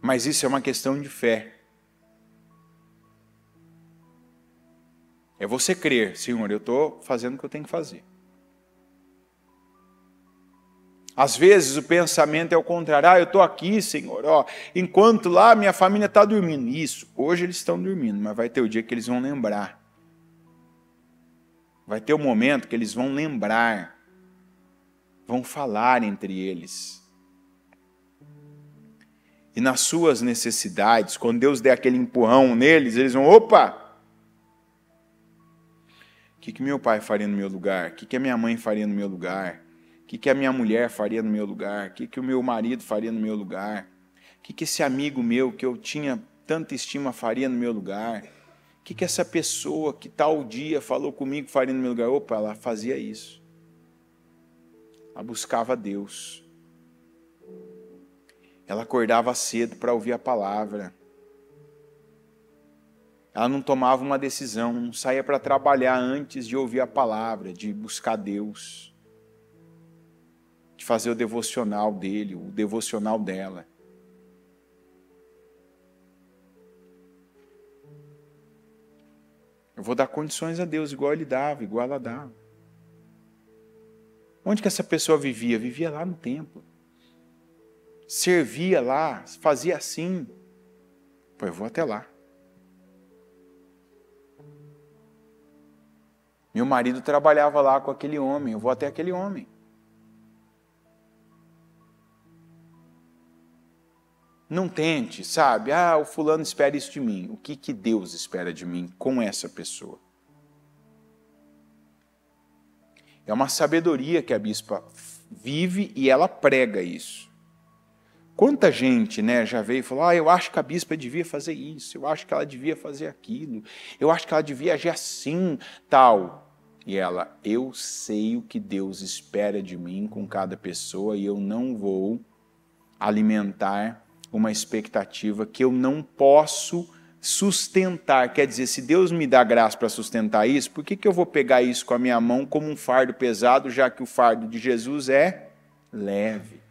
Mas isso é uma questão de fé. É você crer, Senhor, eu estou fazendo o que eu tenho que fazer. Às vezes o pensamento é o contrário. Ah, eu estou aqui, Senhor. Ó, enquanto lá minha família está dormindo. Isso, hoje eles estão dormindo, mas vai ter o dia que eles vão lembrar. Vai ter o um momento que eles vão lembrar. Vão falar entre eles. E nas suas necessidades, quando Deus der aquele empurrão neles, eles vão, opa, que, que meu pai faria no meu lugar? O que, que a minha mãe faria no meu lugar? O que, que a minha mulher faria no meu lugar? O que, que o meu marido faria no meu lugar? O que, que esse amigo meu que eu tinha tanta estima faria no meu lugar? O que, que essa pessoa que tal dia falou comigo faria no meu lugar? Opa, ela fazia isso. Ela buscava Deus. Ela acordava cedo para ouvir a palavra. Ela não tomava uma decisão, não saía para trabalhar antes de ouvir a palavra, de buscar Deus, de fazer o devocional dele, o devocional dela. Eu vou dar condições a Deus, igual ele dava, igual ela dava. Onde que essa pessoa vivia? Vivia lá no templo. Servia lá, fazia assim. Pô, eu vou até lá. Meu marido trabalhava lá com aquele homem, eu vou até aquele homem. Não tente, sabe? Ah, o fulano espera isso de mim. O que, que Deus espera de mim com essa pessoa? É uma sabedoria que a bispa vive e ela prega isso. Quanta gente né, já veio e falou: ah, eu acho que a bispa devia fazer isso, eu acho que ela devia fazer aquilo, eu acho que ela devia agir assim, tal. E ela, eu sei o que Deus espera de mim com cada pessoa e eu não vou alimentar uma expectativa que eu não posso sustentar. Quer dizer, se Deus me dá graça para sustentar isso, por que, que eu vou pegar isso com a minha mão como um fardo pesado, já que o fardo de Jesus é leve?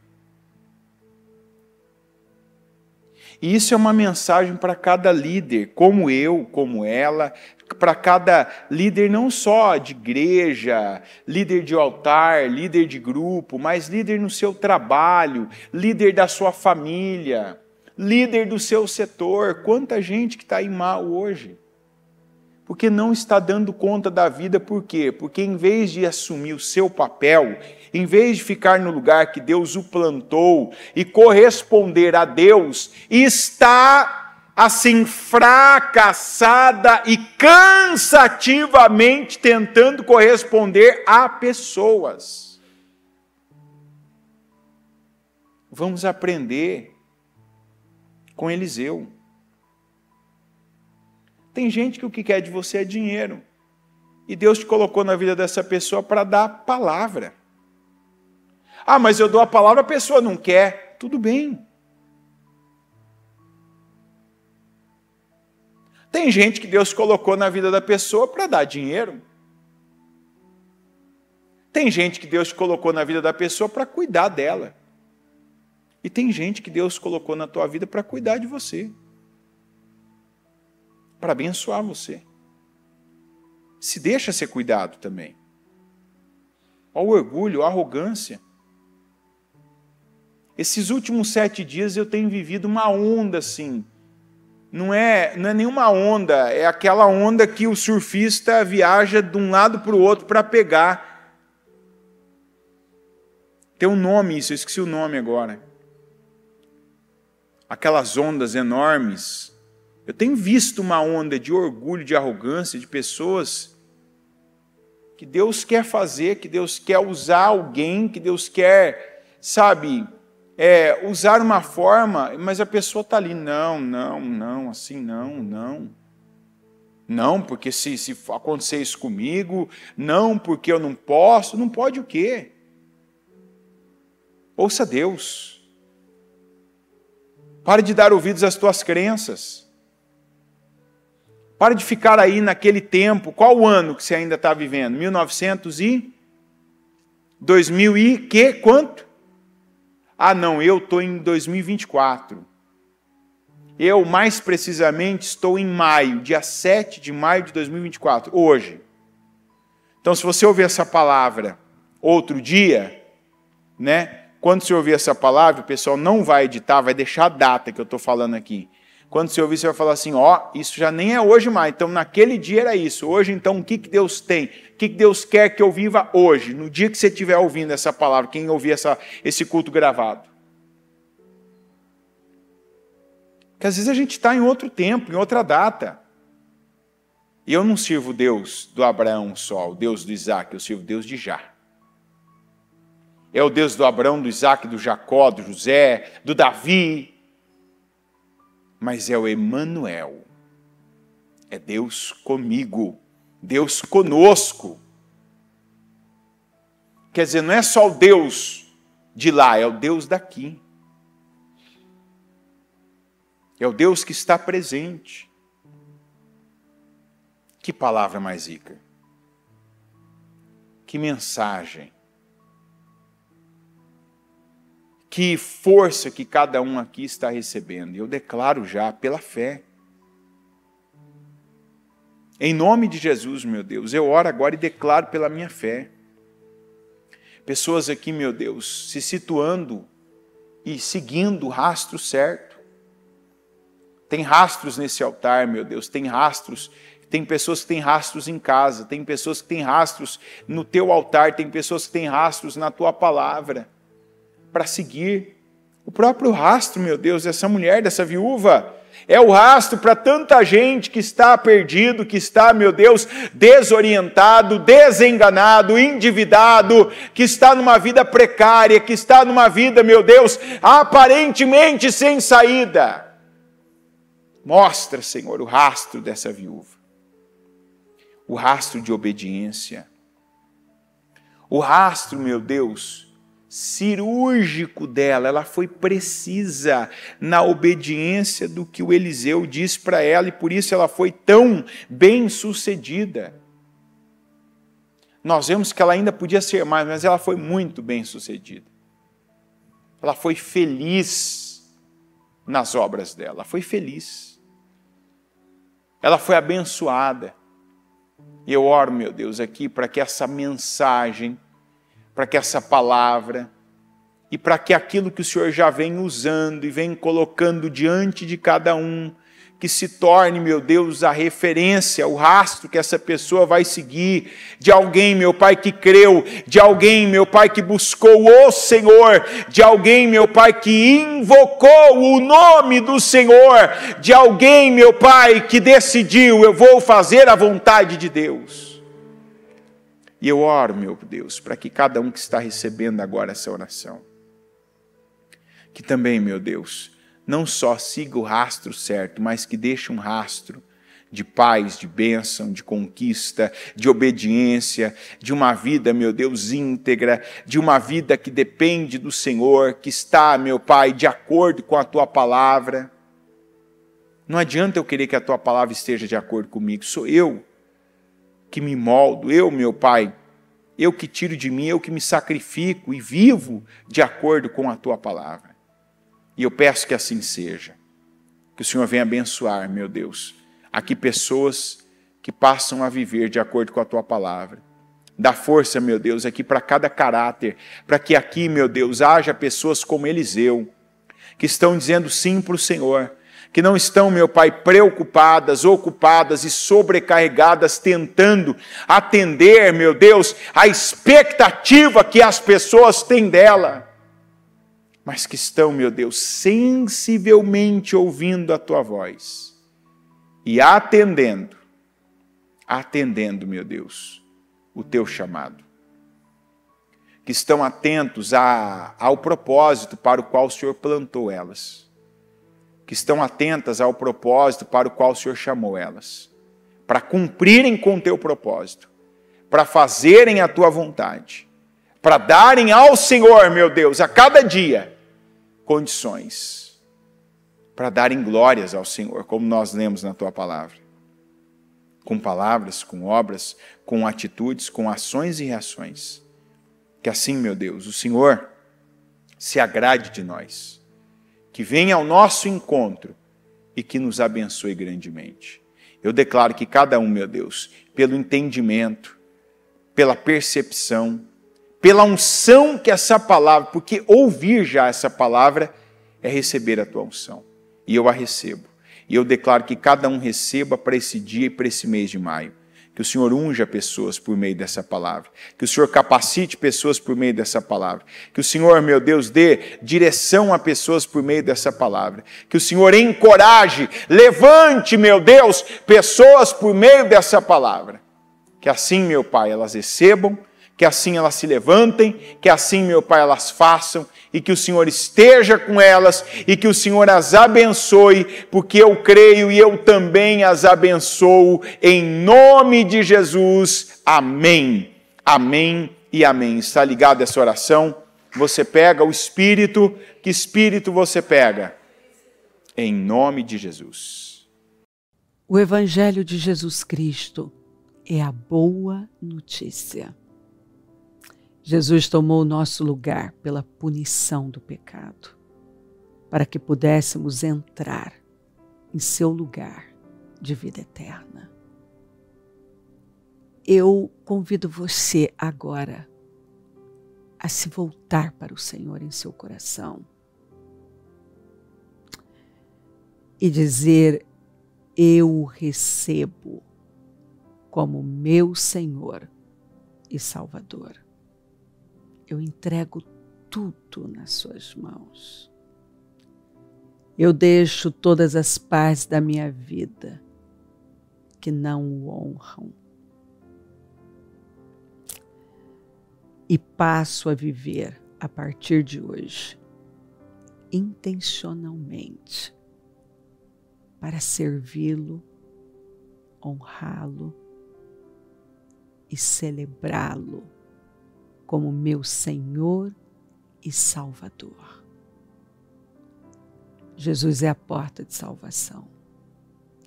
E isso é uma mensagem para cada líder, como eu, como ela, para cada líder não só de igreja, líder de altar, líder de grupo, mas líder no seu trabalho, líder da sua família, líder do seu setor. Quanta gente que está em mal hoje. Porque não está dando conta da vida, por quê? Porque em vez de assumir o seu papel em vez de ficar no lugar que Deus o plantou e corresponder a Deus, está assim fracassada e cansativamente tentando corresponder a pessoas. Vamos aprender com Eliseu. Tem gente que o que quer de você é dinheiro. E Deus te colocou na vida dessa pessoa para dar palavra. Ah, mas eu dou a palavra, a pessoa não quer. Tudo bem. Tem gente que Deus colocou na vida da pessoa para dar dinheiro. Tem gente que Deus colocou na vida da pessoa para cuidar dela. E tem gente que Deus colocou na tua vida para cuidar de você. Para abençoar você. Se deixa ser cuidado também. Olha o orgulho, a arrogância. Esses últimos sete dias eu tenho vivido uma onda assim. Não é, não é nenhuma onda, é aquela onda que o surfista viaja de um lado para o outro para pegar. Tem um nome isso, eu esqueci o nome agora. Aquelas ondas enormes. Eu tenho visto uma onda de orgulho, de arrogância, de pessoas que Deus quer fazer, que Deus quer usar alguém, que Deus quer, sabe, é, usar uma forma, mas a pessoa está ali, não, não, não, assim não, não. Não, porque se, se acontecer isso comigo, não, porque eu não posso, não pode o quê? Ouça Deus. Pare de dar ouvidos às tuas crenças. Pare de ficar aí naquele tempo. Qual o ano que você ainda está vivendo? 1900 e 2000 e que quanto? Ah, não, eu estou em 2024. Eu, mais precisamente, estou em maio, dia 7 de maio de 2024, hoje. Então, se você ouvir essa palavra outro dia, né? Quando você ouvir essa palavra, o pessoal não vai editar, vai deixar a data que eu estou falando aqui quando você ouvir, você vai falar assim: ó, oh, isso já nem é hoje mais. Então, naquele dia era isso. Hoje, então, o que, que Deus tem? O que, que Deus quer que eu viva hoje? No dia que você estiver ouvindo essa palavra, quem ouvir essa, esse culto gravado. Porque às vezes a gente está em outro tempo, em outra data. E eu não sirvo o Deus do Abraão só, o Deus do Isaac, eu sirvo o Deus de já. É o Deus do Abraão, do Isaac, do Jacó, do José, do Davi, mas é o Emanuel. É Deus comigo, Deus conosco. Quer dizer, não é só o Deus de lá, é o Deus daqui. É o Deus que está presente. Que palavra mais rica. Que mensagem que força que cada um aqui está recebendo. Eu declaro já pela fé. Em nome de Jesus, meu Deus, eu oro agora e declaro pela minha fé. Pessoas aqui, meu Deus, se situando e seguindo o rastro certo. Tem rastros nesse altar, meu Deus, tem rastros tem pessoas que têm rastros em casa, tem pessoas que têm rastros no teu altar, tem pessoas que têm rastros na tua palavra para seguir. O próprio rastro, meu Deus, dessa mulher, dessa viúva, é o rastro para tanta gente que está perdido, que está, meu Deus, desorientado, desenganado, endividado, que está numa vida precária, que está numa vida, meu Deus, aparentemente sem saída. Mostra, Senhor, o rastro dessa viúva, o rastro de obediência, o rastro, meu Deus, cirúrgico dela, ela foi precisa na obediência do que o Eliseu disse para ela e por isso ela foi tão bem sucedida. Nós vemos que ela ainda podia ser mais, mas ela foi muito bem sucedida. Ela foi feliz nas obras dela, foi feliz. Ela foi abençoada. E eu oro, meu Deus, aqui para que essa mensagem para que essa palavra e para que aquilo que o Senhor já vem usando e vem colocando diante de cada um, que se torne, meu Deus, a referência, o rastro que essa pessoa vai seguir, de alguém, meu Pai, que creu, de alguém, meu Pai, que buscou o Senhor, de alguém, meu Pai, que invocou o nome do Senhor, de alguém, meu Pai, que decidiu: eu vou fazer a vontade de Deus. E eu oro, meu Deus, para que cada um que está recebendo agora essa oração, que também, meu Deus, não só siga o rastro certo, mas que deixe um rastro de paz, de bênção, de conquista, de obediência, de uma vida, meu Deus, íntegra, de uma vida que depende do Senhor, que está, meu Pai, de acordo com a tua palavra. Não adianta eu querer que a tua palavra esteja de acordo comigo, sou eu que me moldo, eu, meu Pai, eu que tiro de mim, eu que me sacrifico e vivo de acordo com a tua palavra. E eu peço que assim seja. Que o Senhor venha abençoar, meu Deus, aqui pessoas que passam a viver de acordo com a tua palavra. Dá força, meu Deus, aqui para cada caráter, para que aqui, meu Deus, haja pessoas como Eliseu, que estão dizendo sim para o Senhor, que não estão, meu Pai, preocupadas, ocupadas e sobrecarregadas, tentando atender, meu Deus, a expectativa que as pessoas têm dela, mas que estão, meu Deus, sensivelmente ouvindo a Tua voz e atendendo, atendendo, meu Deus, o Teu chamado. Que estão atentos a, ao propósito para o qual o Senhor plantou elas que estão atentas ao propósito para o qual o Senhor chamou elas, para cumprirem com o teu propósito, para fazerem a tua vontade, para darem ao Senhor, meu Deus, a cada dia, condições para darem glórias ao Senhor, como nós lemos na tua palavra. Com palavras, com obras, com atitudes, com ações e reações. Que assim, meu Deus, o Senhor se agrade de nós que venha ao nosso encontro e que nos abençoe grandemente. Eu declaro que cada um, meu Deus, pelo entendimento, pela percepção, pela unção que essa palavra, porque ouvir já essa palavra é receber a tua unção. E eu a recebo. E eu declaro que cada um receba para esse dia e para esse mês de maio que o Senhor unja pessoas por meio dessa palavra, que o Senhor capacite pessoas por meio dessa palavra, que o Senhor, meu Deus, dê direção a pessoas por meio dessa palavra, que o Senhor encoraje, levante, meu Deus, pessoas por meio dessa palavra, que assim, meu Pai, elas recebam que assim elas se levantem, que assim, meu Pai, elas façam, e que o Senhor esteja com elas, e que o Senhor as abençoe, porque eu creio e eu também as abençoo, em nome de Jesus. Amém. Amém e amém. Está ligado essa oração? Você pega o Espírito, que Espírito você pega? Em nome de Jesus. O Evangelho de Jesus Cristo é a boa notícia. Jesus tomou o nosso lugar pela punição do pecado, para que pudéssemos entrar em seu lugar de vida eterna. Eu convido você agora a se voltar para o Senhor em seu coração e dizer: Eu o recebo como meu Senhor e Salvador eu entrego tudo nas suas mãos. Eu deixo todas as partes da minha vida que não o honram e passo a viver a partir de hoje intencionalmente para servi-lo, honrá-lo e celebrá-lo como meu Senhor e Salvador. Jesus é a porta de salvação,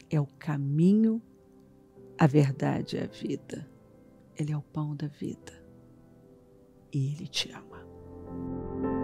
é o caminho, a verdade e a vida. Ele é o pão da vida e Ele te ama.